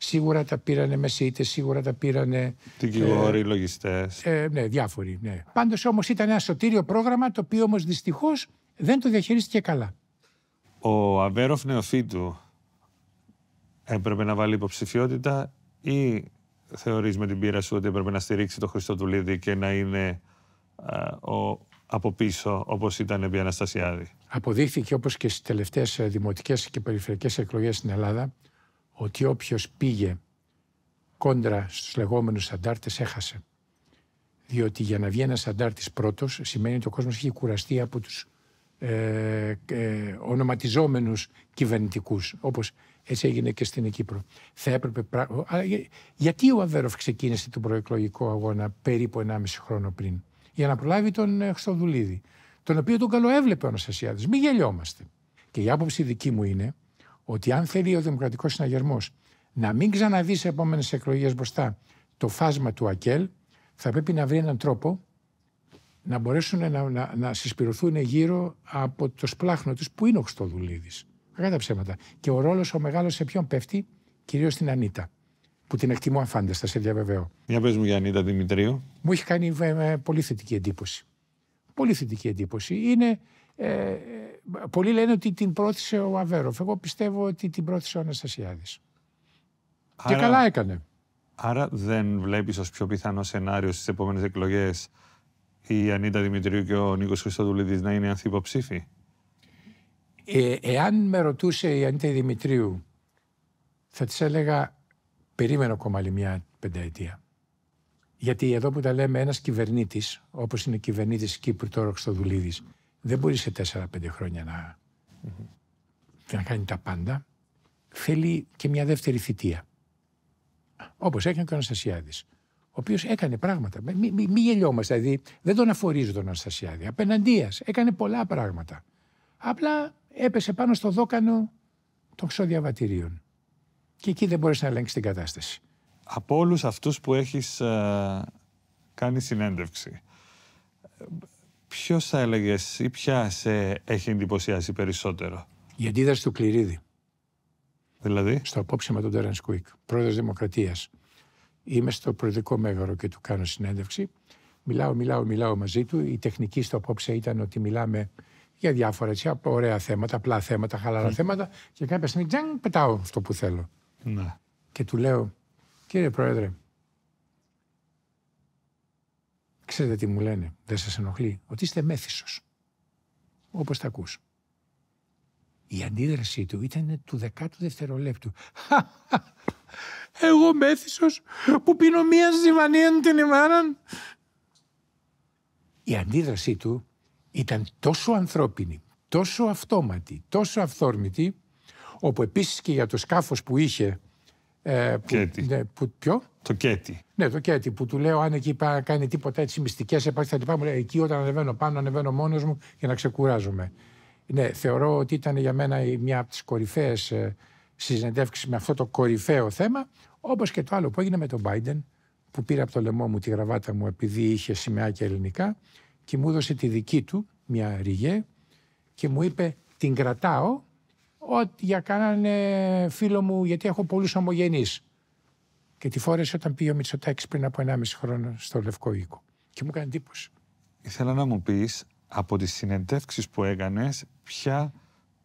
Σίγουρα τα πήρανε μεσίτε, σίγουρα τα πήρανε. Τικηγόροι, ε, λογιστές. Ε, ναι, διάφοροι. Ναι. Πάντως όμως ήταν ένα σωτήριο πρόγραμμα το οποίο όμως δυστυχώς δεν το διαχειρίστηκε καλά. Ο Αβέροφ Νεοφίτου έπρεπε να βάλει υποψηφιότητα ή θεωρείς με την πείρα σου ότι έπρεπε να στηρίξει το Χριστοτουλίδη και να είναι ο, από πίσω όπως ήταν επί Αναστασιάδη. Αποδείχθηκε όπως και στις τελευταίες δημοτικές και περιφερειακές εκλογές στην Ελλάδα ότι όποιος πήγε κόντρα στους λεγόμενους αντάρτες έχασε. Διότι για να βγει ένας αντάρτης πρώτος σημαίνει ότι ο κόσμος έχει κουραστεί από τους ε, ε, ονοματιζόμενους όπως έτσι έγινε και στην Κύπρο. Θα έπρεπε ε, Γιατί ο Αβέροφ ξεκίνησε τον προεκλογικό αγώνα περίπου 1,5 χρόνο πριν. Για να προλάβει τον ε, Χρυστοδουλίδη, τον οποίο τον καλοέβλεπε ο Αναστασιάδης. Μην γελιόμαστε. Και η άποψη δική μου είναι ότι αν θέλει ο Δημοκρατικός Συναγερμός να μην ξαναδεί σε επόμενες εκλογές μπροστά το φάσμα του ΑΚΕΛ, θα πρέπει να βρει έναν τρόπο να μπορέσουν να, να, να συσπηρωθούν γύρω από το σπλάχνο του που είναι ο Χρυστοδουλίδη. Κατά ψέματα. Και ο ρόλος ο μεγάλος σε ποιον πέφτει, κυρίως στην Ανίτα. Που την εκτιμώ αφάνταστα, σε διαβεβαιώ. Για πες μου για Ανίτα Δημητρίου. Μου έχει κάνει ε, ε, πολύ θετική εντύπωση. Πολύ θετική εντύπωση. Είναι ε, πολλοί λένε ότι την πρόθεσε ο Αβέροφ. Εγώ πιστεύω ότι την πρόθεσε ο Αναστασιάδης. και καλά έκανε. Άρα δεν βλέπεις ως πιο πιθανό σενάριο στις επόμενες εκλογές η Ανίτα Δημητρίου και ο Νίκος Χριστοδουλίδης να είναι ανθυποψήφοι. Ε, εάν με ρωτούσε η Ανίτα Δημητρίου θα της έλεγα περίμενα ακόμα άλλη μια πενταετία. Γιατί εδώ που τα λέμε ένας κυβερνήτης, όπως είναι κυβερνήτης Κύπρου τώρα ο δεν μπορείς σε 4-5 χρόνια να, mm κάνει τα πάντα. Θέλει και μια δεύτερη θητεία. Όπως έκανε και ο Αναστασιάδης. Ο οποίος έκανε πράγματα. Μην μη, μη γελιόμαστε. Δηλαδή δεν τον αφορίζει τον Αναστασιάδη. Απέναντίας έκανε πολλά πράγματα. Απλά έπεσε πάνω στο δόκανο των ξοδιαβατηρίων. Και εκεί δεν μπορείς να ελέγξεις την κατάσταση. Από όλους αυτούς που έχεις ε, κάνει συνέντευξη, ποιος θα έλεγες ή ποια σε έχει εντυπωσιάσει περισσότερο. Η αντίδραση του Κληρίδη. Δηλαδή. Στο απόψε με τον Τέραν Σκουίκ, πρόεδρος Δημοκρατίας. Είμαι στο προεδρικό μέγαρο και του κάνω συνέντευξη. Μιλάω, μιλάω, μιλάω μαζί του. Η τεχνική στο απόψε ήταν ότι μιλάμε για διάφορα έτσι, ωραία θέματα, απλά θέματα, χαλαρά mm. θέματα. Και κάποια στιγμή τζεν, πετάω αυτό που θέλω. Να. Και του λέω, κύριε Πρόεδρε, Ξέρετε τι μου λένε, δεν σας ενοχλεί, ότι είστε μέθησος, όπως τα ακούς. Η αντίδρασή του ήταν του δεκάτου δευτερολέπτου. Εγώ μέθησος που πίνω μία ζημανία την ημέρα. Η αντίδρασή του ήταν τόσο ανθρώπινη, τόσο αυτόματη, τόσο αυθόρμητη, όπου επίσης και για το σκάφος που είχε ε, ναι, που, ποιο? Το Κέτι. Ναι, το Κέτι που του λέω αν εκεί πάει κάνει τίποτα έτσι μυστικές εκεί όταν ανεβαίνω πάνω, ανεβαίνω μόνος μου για να ξεκουράζομαι. Ναι, θεωρώ ότι ήταν για μένα μια από τις κορυφαίες συνεντεύξεις με αυτό το κορυφαίο θέμα. Όπως και το άλλο που έγινε με τον Biden, που πήρε από το λαιμό μου τη γραβάτα μου επειδή είχε σημαία ελληνικά και μου έδωσε τη δική του, μια ριγέ, και μου είπε την κρατάω ό,τι για κανανε φίλο μου, γιατί έχω πολλούς ομογενείς. Και τη φόρεσε όταν πήγε ο Μητσοτάκης πριν από 1,5 χρόνο στο Λευκό Οίκο. Και μου έκανε εντύπωση. Ήθελα να μου πεις από τις συνεντεύξεις που έκανες, ποια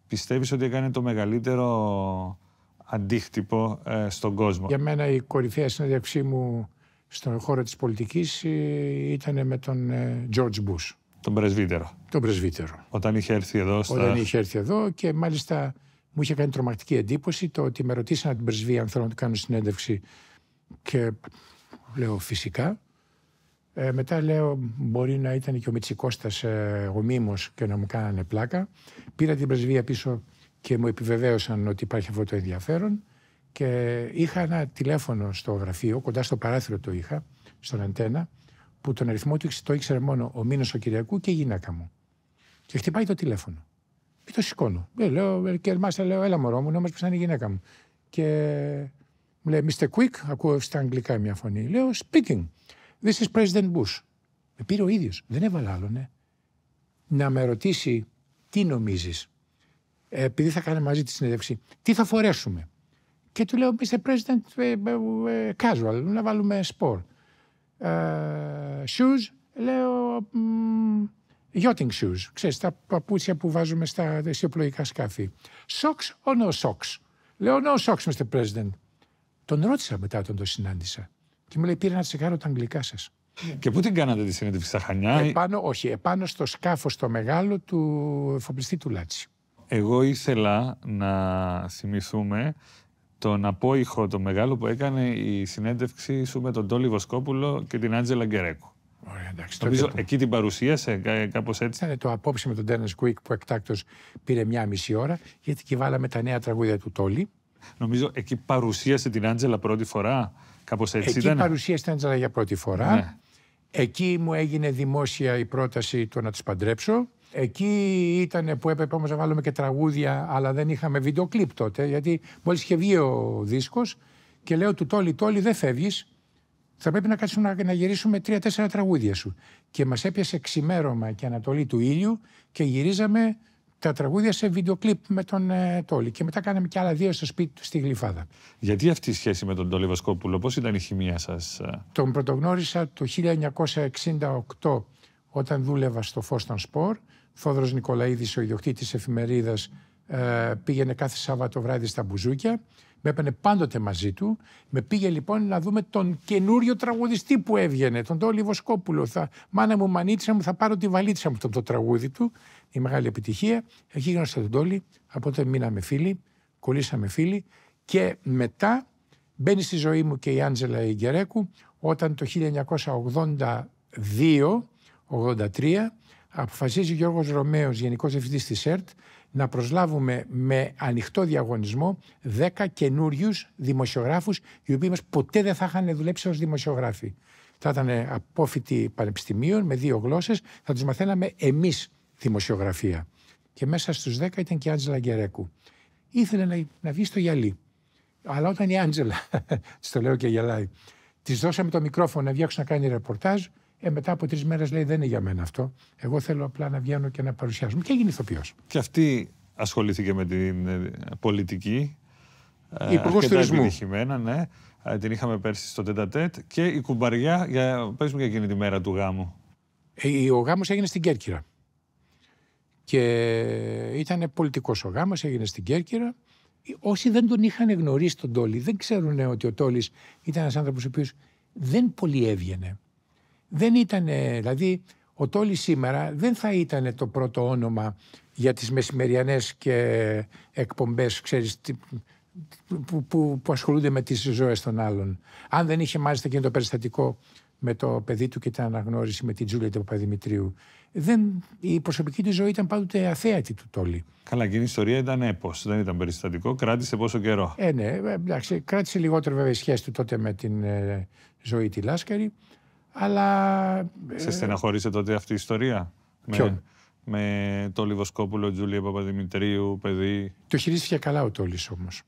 πιστεύεις ότι έκανε το μεγαλύτερο αντίκτυπο ε, στον κόσμο. Για μένα η κορυφαία συνέντευξή μου στον χώρο της πολιτικής ε, ήταν με τον ε, George Bush. Τον πρεσβύτερο. Τον πρεσβύτερο. Όταν είχε έρθει εδώ. Όταν είχε έρθει εδώ και μάλιστα μου είχε κάνει τρομακτική εντύπωση το ότι με ρωτήσαν την πρεσβεία αν θέλω να του κάνω συνέντευξη και λέω φυσικά. Ε, μετά λέω μπορεί να ήταν και ο Μητσικώστας ε, ο Μίμος και να μου κάνανε πλάκα. Πήρα την πρεσβεία πίσω και μου επιβεβαίωσαν ότι υπάρχει αυτό το ενδιαφέρον και είχα ένα τηλέφωνο στο γραφείο, κοντά στο παράθυρο το είχα, στον αντένα, που τον αριθμό του το ήξερε μόνο ο Μήνος ο Κυριακού και η γυναίκα μου. Και χτυπάει το τηλέφωνο. Και ε, το σηκώνω. Ε, λέω, ε, και λέω, έλα μωρό μου, νόμιζα πει είναι η γυναίκα μου. Και μου λέει, Mr. Quick, ακούω στα αγγλικά μια φωνή. Λέω, speaking, this is President Bush. Με πήρε ο ίδιος, δεν έβαλα άλλο, Να με ρωτήσει, τι νομίζεις, επειδή θα κάνει μαζί τη συνέντευξη, τι θα φορέσουμε. Και του λέω, Mr. President, casual, να βάλουμε sport. Uh, shoes, λέω, Yachting shoes, ξέρεις, τα παπούτσια που βάζουμε στα δεσιοπλοϊκά σκάφη. Socks or no socks. Λέω no socks, Mr. President. Τον ρώτησα μετά όταν τον συνάντησα. Και μου λέει: Πήρα να τσεκάρω τα αγγλικά σας. Και πού την κάνατε τη συνέντευξη στα Χανιά, επάνω, Όχι, επάνω στο σκάφος το μεγάλο του εφοπλιστή του Λάτσι. Εγώ ήθελα να θυμηθούμε τον απόϊχο το μεγάλο που έκανε η συνέντευξη σου με τον Τόλι Βοσκόπουλο και την Άντζελα Γκερέκο. Νομίζω εκεί την παρουσίασε κάπως έτσι. Ήταν ε, το απόψε με τον Τέρνε Κουίκ που εκτάκτος πήρε μία μισή ώρα, γιατί και βάλαμε τα νέα τραγούδια του Τόλι. Νομίζω εκεί παρουσίασε την Άντζελα πρώτη φορά, κάπως έτσι εκεί ήταν. Εκεί παρουσίασε την Άντζελα για πρώτη φορά. Ναι. Εκεί μου έγινε δημόσια η πρόταση το να της παντρέψω. Εκεί ήταν που έπρεπε όμως να βάλουμε και τραγούδια, αλλά δεν είχαμε βίντεο τότε, γιατί μόλις είχε βγει ο δίσκος και λέω του Τόλι, Τόλι, δεν φεύγεις θα πρέπει να κάτσουμε να, να γυρίσουμε τρία-τέσσερα τραγούδια σου. Και μας έπιασε ξημέρωμα και Ανατολή του ήλιου και γυρίζαμε τα τραγούδια σε βίντεο κλιπ με τον ε, Τόλι. Και μετά κάναμε και άλλα δύο στο σπίτι του στη Γλυφάδα. Γιατί αυτή η σχέση με τον Τόλι Βασκόπουλο, πώς ήταν η χημεία σας. Ε? Τον πρωτογνώρισα το 1968 όταν δούλευα στο Φόσταν Σπορ. Φόδρο Νικολαίδης, ο ιδιοκτήτης εφημερίδας, ε, πήγαινε κάθε Σάββατο βράδυ στα Μπουζούκια με έπαιρνε πάντοτε μαζί του. Με πήγε λοιπόν να δούμε τον καινούριο τραγουδιστή που έβγαινε, τον Τόλι Βοσκόπουλο. Θα, μάνα μου, μανίτσα μου, θα πάρω τη βαλίτσα μου, το, το τραγούδι του. Η μεγάλη επιτυχία. Εκεί γνώρισα τον Τόλι, από τότε μείναμε φίλοι, κολλήσαμε φίλοι. Και μετά μπαίνει στη ζωή μου και η Άντζελα Ιγκερέκου, όταν το 1982-83 αποφασίζει ο Γιώργος Ρωμαίος, Γενικός Διευθυντής της ΕΡΤ, να προσλάβουμε με ανοιχτό διαγωνισμό 10 καινούριους δημοσιογράφους, οι οποίοι μας ποτέ δεν θα είχαν δουλέψει ως δημοσιογράφοι. Θα ήταν απόφοιτοι πανεπιστημίων με δύο γλώσσες, θα τους μαθαίναμε εμείς δημοσιογραφία. Και μέσα στους 10 ήταν και η Άντζελα Γκερέκου. Ήθελε να, να βγει στο γυαλί. Αλλά όταν η Άντζελα, τη το λέω και γελάει, της δώσαμε το μικρόφωνο να βγει να κάνει ρεπορτάζ, ε, μετά από τρεις μέρες λέει δεν είναι για μένα αυτό. Εγώ θέλω απλά να βγαίνω και να παρουσιάζομαι. Και έγινε ηθοποιός. Και αυτή ασχολήθηκε με την ε, πολιτική. Ε, Υπουργός τουρισμού. ναι. Ε, την είχαμε πέρσι στο Τεντατέτ και η κουμπαριά. Για, πες μου για εκείνη τη μέρα του γάμου. Ο γάμος έγινε στην Κέρκυρα. Και ήταν πολιτικός ο γάμος, έγινε στην Κέρκυρα. Όσοι δεν τον είχαν γνωρίσει τον Τόλι, δεν ξέρουν ότι ο Τόλις ήταν ένας άνθρωπος ο οποίος δεν πολύ έβγαινε δεν ήταν, δηλαδή ο Τόλης σήμερα δεν θα ήταν το πρώτο όνομα για τις μεσημεριανές και εκπομπές, ξέρεις, που, που, που ασχολούνται με τις ζωές των άλλων. Αν δεν είχε μάλιστα και το περιστατικό με το παιδί του και την αναγνώριση με την Τζούλια του Παπαδημητρίου. Δεν, η προσωπική του ζωή ήταν πάντοτε αθέατη του Τόλη. Καλά, και η ιστορία ήταν έπος, δεν ήταν περιστατικό. Κράτησε πόσο καιρό. Ε, ναι, εντάξει, κράτησε λιγότερο βέβαια η σχέση του τότε με την ε, ζωή τη Λάσκαρη. Αλλά... Σε ε, στεναχωρήσε τότε αυτή η ιστορία. Ποιον? Με, με το Λιβοσκόπουλο, Τζούλια Παπαδημητρίου, παιδί. Το χειρίστηκε καλά ο Τόλης όμως.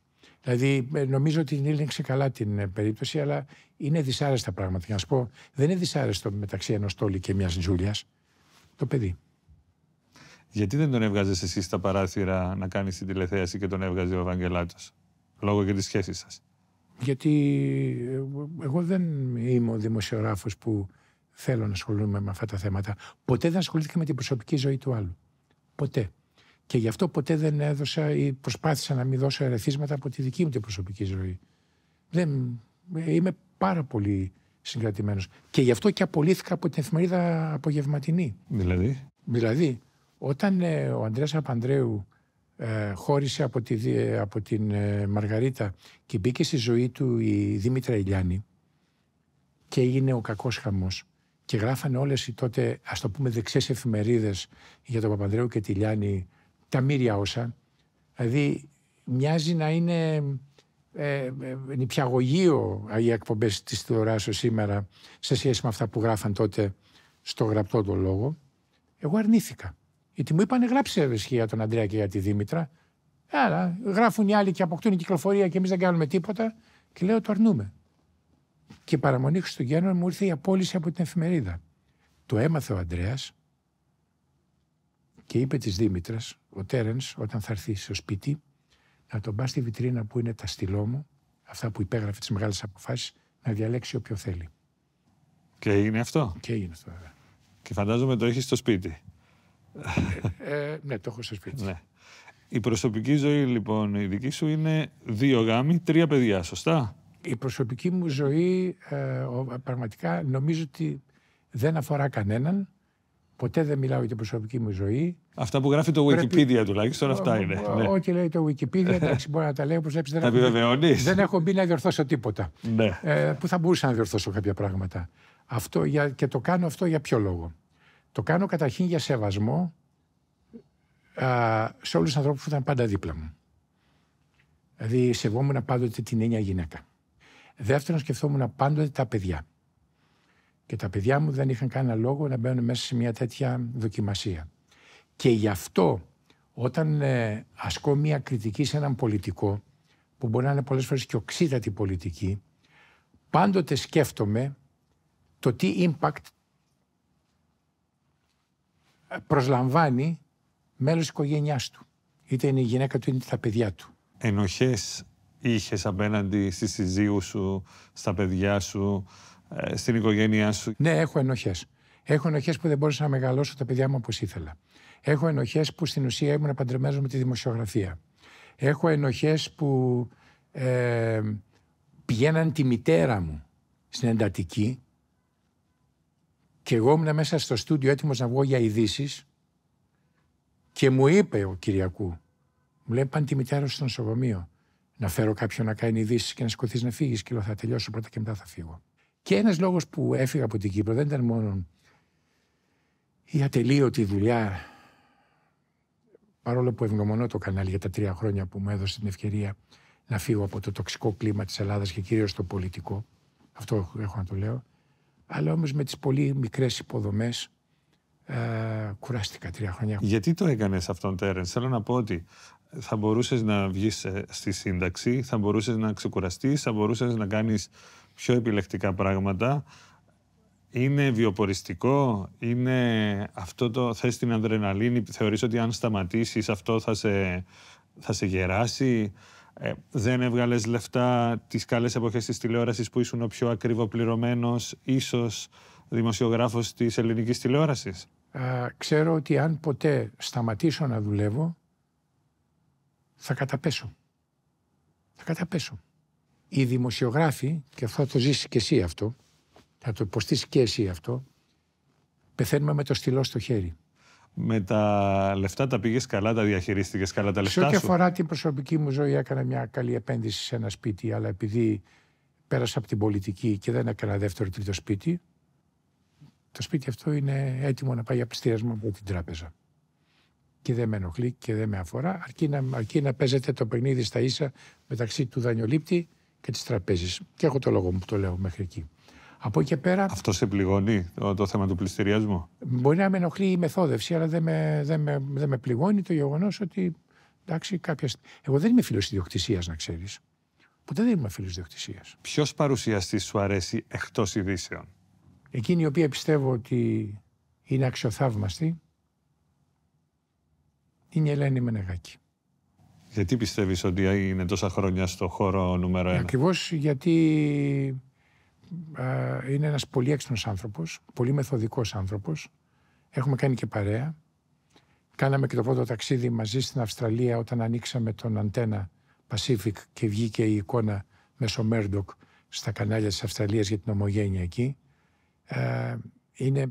Δηλαδή, ε, νομίζω ότι την έλεγξε καλά την ε, περίπτωση, αλλά είναι δυσάρεστα πράγματα. Για να σου πω, δεν είναι δυσάρεστο μεταξύ ενός Τόλη και μιας Τζούλιας. Το παιδί. Γιατί δεν τον έβγαζες εσύ στα παράθυρα να κάνεις την τηλεθέαση και τον έβγαζε ο Ευαγγελάτος, λόγω και της σχέσης σας. Γιατί ε, εγώ δεν είμαι ο δημοσιογράφος που θέλω να ασχολούμαι με αυτά τα θέματα. Ποτέ δεν ασχολήθηκα με την προσωπική ζωή του άλλου. Ποτέ. Και γι' αυτό ποτέ δεν έδωσα ή προσπάθησα να μην δώσω ερεθίσματα από τη δική μου την προσωπική ζωή. Δεν, είμαι πάρα πολύ συγκρατημένος. Και γι' αυτό και απολύθηκα από την εφημερίδα Απογευματινή. Δηλαδή. Δηλαδή, όταν ε, ο Αντρέα Απανδρέου ε, χώρισε από, τη, από την ε, Μαργαρίτα και μπήκε στη ζωή του η Δήμητρα Ηλιάνη και έγινε ο κακός χαμός και γράφανε όλες οι τότε ας το πούμε δεξιές εφημερίδες για τον Παπανδρέου και τη Λιάνη τα μύρια όσα δηλαδή μοιάζει να είναι ε, ε νηπιαγωγείο οι εκπομπές της τηλεοράσεως σήμερα σε σχέση με αυτά που γράφαν τότε στο γραπτό το λόγο εγώ αρνήθηκα γιατί μου είπανε γράψε ευαισχία για τον Αντρέα και για τη Δήμητρα. Άρα γράφουν οι άλλοι και αποκτούν κυκλοφορία και εμείς δεν κάνουμε τίποτα. Και λέω το αρνούμε. Και παραμονή Χριστουγέννων μου ήρθε η απόλυση από την εφημερίδα. Το έμαθε ο Αντρέα και είπε της Δήμητρας, ο Τέρεν, όταν θα έρθει στο σπίτι, να τον πας στη βιτρίνα που είναι τα στυλό μου, αυτά που υπέγραφε τις μεγάλες αποφάσεις, να διαλέξει όποιο θέλει. Και έγινε αυτό. Και έγινε αυτό, βέβαια. Και φαντάζομαι το έχεις στο σπίτι. Ε, ε, ναι, το έχω στο σπίτι. Ναι. Η προσωπική ζωή, λοιπόν, η δική σου είναι δύο γάμοι, τρία παιδιά, σωστά. Η προσωπική μου ζωή, ε, πραγματικά, νομίζω ότι δεν αφορά κανέναν. Ποτέ δεν μιλάω για την προσωπική μου ζωή. Αυτά που γράφει το Wikipedia τουλάχιστον, αυτά είναι. Ό,τι ναι. λέει το Wikipedia, εντάξει, μπορεί να τα λέω όπως δεν, έχω... δεν έχω μπει να διορθώσω τίποτα. Ναι. Ε, που θα μπορούσα να διορθώσω κάποια πράγματα. Αυτό για... Και το κάνω αυτό για ποιο λόγο. Το κάνω καταρχήν για σεβασμό α, σε όλους τους ανθρώπους που ήταν πάντα δίπλα μου. Δηλαδή σεβόμουν πάντοτε την έννοια γυναίκα. Δεύτερον σκεφτόμουν πάντοτε τα παιδιά. Και τα παιδιά μου δεν είχαν κανένα λόγο να μπαίνουν μέσα σε μια τέτοια δοκιμασία. Και γι' αυτό όταν ε, ασκώ μια κριτική σε έναν πολιτικό που μπορεί να είναι πολλές φορές και οξύτατη πολιτική πάντοτε σκέφτομαι το τι impact προσλαμβάνει μέλος τη οικογένειάς του. Είτε είναι η γυναίκα του, είτε τα παιδιά του. Ενοχές είχες απέναντι στη συζύγου σου, στα παιδιά σου, ε, στην οικογένειά σου. Ναι, έχω ενοχές. Έχω ενοχές που δεν μπορούσα να μεγαλώσω τα παιδιά μου όπως ήθελα. Έχω ενοχές που στην ουσία ήμουν παντρεμένος με τη δημοσιογραφία. Έχω ενοχές που ε, πηγαίναν τη μητέρα μου στην εντατική και εγώ ήμουν μέσα στο στούντιο έτοιμος να βγω για ειδήσεις. Και μου είπε ο Κυριακού, μου λέει: Πάνε τη μητέρα στο νοσοκομείο. Να φέρω κάποιον να κάνει ειδήσεις και να σηκωθείς να φύγεις. Και λέω: Θα τελειώσω πρώτα και μετά θα φύγω. Και ένας λόγος που έφυγα από την Κύπρο δεν ήταν μόνο η ατελείωτη δουλειά. Παρόλο που ευγνωμονώ το κανάλι για τα τρία χρόνια που μου έδωσε την ευκαιρία να φύγω από το τοξικό κλίμα της Ελλάδας και κυρίως το πολιτικό. Αυτό έχω να το λέω αλλά όμως με τις πολύ μικρές υποδομές ε, κουράστηκα τρία χρόνια. Γιατί το έκανες αυτόν Τέρενς, θέλω να πω ότι θα μπορούσες να βγεις ε, στη σύνταξη, θα μπορούσες να ξεκουραστείς, θα μπορούσες να κάνεις πιο επιλεκτικά πράγματα. Είναι βιοποριστικό, είναι αυτό το, θες την αδρεναλίνη, θεωρείς ότι αν σταματήσεις αυτό θα σε, θα σε γεράσει. Ε, δεν έβγαλες λεφτά τις καλές εποχές της τηλεόρασης που ήσουν ο πιο ακριβοπληρωμένος, ίσως δημοσιογράφος της ελληνικής τηλεόρασης. Ε, ξέρω ότι αν ποτέ σταματήσω να δουλεύω, θα καταπέσω. Θα καταπέσω. Οι δημοσιογράφοι, και θα το ζήσεις και εσύ αυτό, θα το υποστήσει και εσύ αυτό, πεθαίνουμε με το στυλό στο χέρι με τα λεφτά τα πήγες καλά, τα διαχειρίστηκες καλά τα λεφτά. Σε ό,τι αφορά την προσωπική μου ζωή, έκανα μια καλή επένδυση σε ένα σπίτι, αλλά επειδή πέρασα από την πολιτική και δεν έκανα δεύτερο τρίτο σπίτι, το σπίτι αυτό είναι έτοιμο να πάει μου από την τράπεζα. Και δεν με ενοχλεί και δεν με αφορά, αρκεί να, αρκεί παίζεται το παιχνίδι στα ίσα μεταξύ του δανειολήπτη και της τραπέζης. Και έχω το λόγο μου που το λέω μέχρι εκεί. Από και πέρα. Αυτό σε πληγώνει το, θέμα του πληστηριασμού. Μπορεί να με ενοχλεί η μεθόδευση, αλλά δεν με, δεν με, δεν με πληγώνει το γεγονός ότι. Εντάξει, κάποια... Εγώ δεν είμαι φίλος ιδιοκτησίας, να ξέρεις. Ποτέ δεν είμαι φίλος ιδιοκτησίας. Ποιος παρουσιαστής σου αρέσει εκτός ειδήσεων. Εκείνη η οποία πιστεύω ότι είναι αξιοθαύμαστη είναι η Ελένη Μενεγάκη. Γιατί πιστεύεις ότι είναι τόσα χρόνια στο χώρο νούμερο 1 Ακριβώς γιατί ε, είναι ένας πολύ έξυπνος άνθρωπος, πολύ μεθοδικός άνθρωπος. Έχουμε κάνει και παρέα. Κάναμε και το πρώτο ταξίδι μαζί στην Αυστραλία όταν ανοίξαμε τον Antenna Pacific και βγήκε η εικόνα μέσω Μέρντοκ στα κανάλια της Αυστραλίας για την ομογένεια εκεί. Ε, είναι...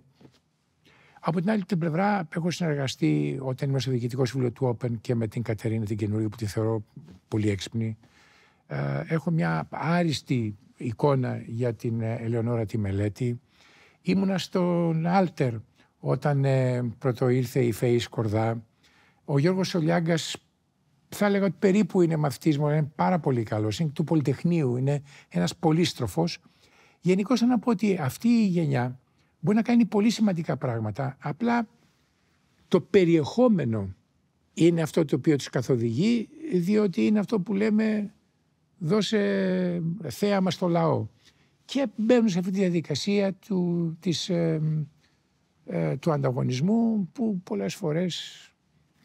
Από την άλλη την πλευρά έχω συνεργαστεί όταν ήμουν στο διοικητικό συμβούλιο του Open και με την Κατερίνα την καινούργια που τη θεωρώ πολύ έξυπνη. Ε, έχω μια άριστη εικόνα για την ε, Ελεονόρα τη μελέτη. Ήμουνα στον Άλτερ όταν ε, ήρθε η ΦΕΗ Σκορδά. Ο Γιώργος Σολιάγκας θα έλεγα ότι περίπου είναι μαθητής μου, είναι πάρα πολύ καλός, είναι του Πολυτεχνείου, είναι ένας πολύστροφος. Γενικώς να πω ότι αυτή η γενιά μπορεί να κάνει πολύ σημαντικά πράγματα, απλά το περιεχόμενο είναι αυτό το οποίο τους καθοδηγεί, διότι είναι αυτό που λέμε δώσε θέαμα στο λαό. Και μπαίνουν σε αυτή τη διαδικασία του, της, ε, ε, του ανταγωνισμού που πολλές φορές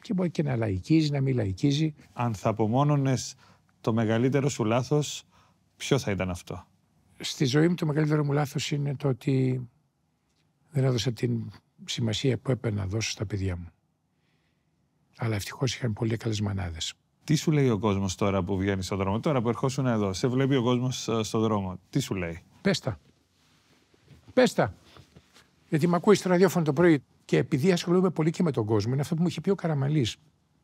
και μπορεί και να λαϊκίζει, να μην λαϊκίζει. Αν θα απομόνωνες το μεγαλύτερο σου λάθος, ποιο θα ήταν αυτό. Στη ζωή μου το μεγαλύτερο μου λάθος είναι το ότι δεν έδωσα την σημασία που έπαιρνα να δώσω στα παιδιά μου. Αλλά ευτυχώς είχαν πολύ καλές μανάδες. Τι σου λέει ο κόσμος τώρα που βγαίνει στον δρόμο, τώρα που ερχόσουν εδώ, σε βλέπει ο κόσμος ε, στον δρόμο, τι σου λέει. Πέστα. Πέστα. Γιατί με ακούεις στο ραδιόφωνο το πρωί και επειδή ασχολούμαι πολύ και με τον κόσμο, είναι αυτό που μου είχε πει ο Καραμαλής.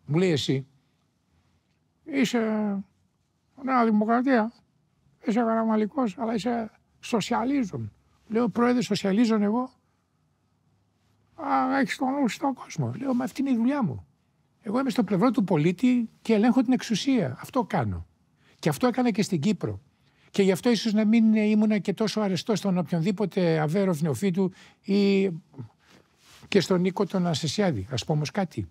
Μου λέει εσύ, είσαι Νέα Δημοκρατία, είσαι Καραμαλικός, αλλά είσαι σοσιαλίζον. Λέω, Πρόεδρε, σοσιαλίζον εγώ. Α, έχεις τον νου στον κόσμο. Λέω, με αυτή είναι η δουλειά μου. Εγώ είμαι στο πλευρό του πολίτη και ελέγχω την εξουσία. Αυτό κάνω. Και αυτό έκανα και στην Κύπρο. Και γι' αυτό ίσως να μην ήμουν και τόσο αρεστό στον οποιονδήποτε αβέροφ νεοφύτου ή και στον Νίκο τον Αναστασιάδη. Ας πω όμως κάτι.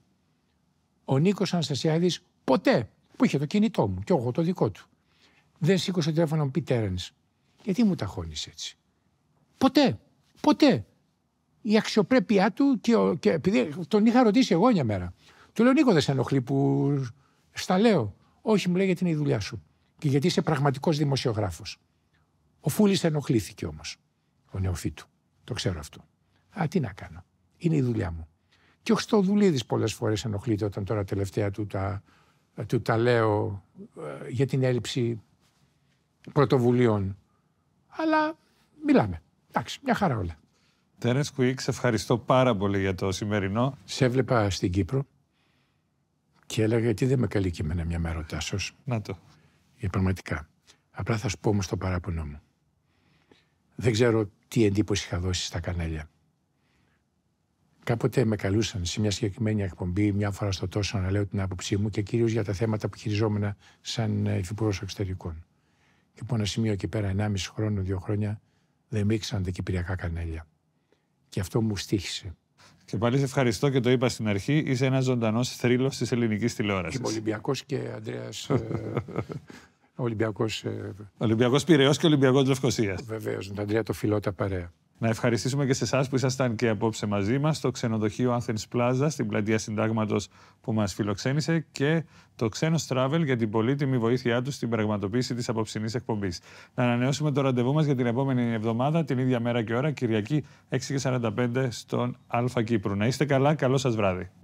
Ο Νίκος Αναστασιάδης ποτέ που είχε το κινητό μου και εγώ το δικό του. Δεν σήκωσε το τηλέφωνο μου Γιατί μου τα χώνεις έτσι. Ποτέ. Ποτέ. Η αξιοπρέπειά του και, ο, και επειδή τον είχα ρωτήσει εγώ μια μέρα. Του λέω Νίκο, δεν σε ενοχλεί που στα λέω. Όχι, μου λέει γιατί είναι η δουλειά σου. Και γιατί είσαι πραγματικός δημοσιογράφος. Ο Φούλης ενοχλήθηκε όμως. Ο νεοφύτου. Το ξέρω αυτό. Α, τι να κάνω. Είναι η δουλειά μου. Και ο Χρυστοδουλίδη πολλές φορές ενοχλείται όταν τώρα τελευταία του τα, του λέω ε, για την έλλειψη πρωτοβουλίων. Αλλά μιλάμε. Εντάξει, μια χαρά όλα. Τέρεν Κουίκ, ευχαριστώ πάρα πολύ για το σημερινό. Σε έβλεπα στην Κύπρο. Και έλεγα γιατί δεν με καλεί και μια μέρα ο Τάσος. Να το. Για ε, πραγματικά. Απλά θα σου πω όμως το παράπονο μου. Δεν ξέρω τι εντύπωση είχα δώσει στα κανάλια. Κάποτε με καλούσαν σε μια συγκεκριμένη εκπομπή, μια φορά στο τόσο, να λέω την άποψή μου και κυρίως για τα θέματα που χειριζόμενα σαν ε, υφυπουργός εξωτερικών. Και από λοιπόν, ένα σημείο και πέρα, ενάμιση χρόνο, δύο χρόνια, δεν μίξαν τα κυπριακά κανάλια. Και αυτό μου στήχησε. Και πάλι σε ευχαριστώ και το είπα στην αρχή. Είσαι ένας ζωντανός θρύλος της ελληνικής τηλεόρασης. Είμαι Ολυμπιακός και Αντρέας. Ε, Ολυμπιακός. Ε, Ολυμπιακός Πυραιός και Ολυμπιακός Λευκοσίας. Βεβαίως, με τον Αντρέα το φιλότα παρέα. Να ευχαριστήσουμε και σε εσάς που ήσασταν και απόψε μαζί μας στο ξενοδοχείο Athens Plaza στην πλατεία Συντάγματος που μας φιλοξένησε και το ξένος Travel για την πολύτιμη βοήθειά τους στην πραγματοποίηση της απόψινής εκπομπής. Να ανανεώσουμε το ραντεβού μας για την επόμενη εβδομάδα, την ίδια μέρα και ώρα, Κυριακή 6.45 στον Αλφα Κύπρου. Να είστε καλά, καλό σας βράδυ.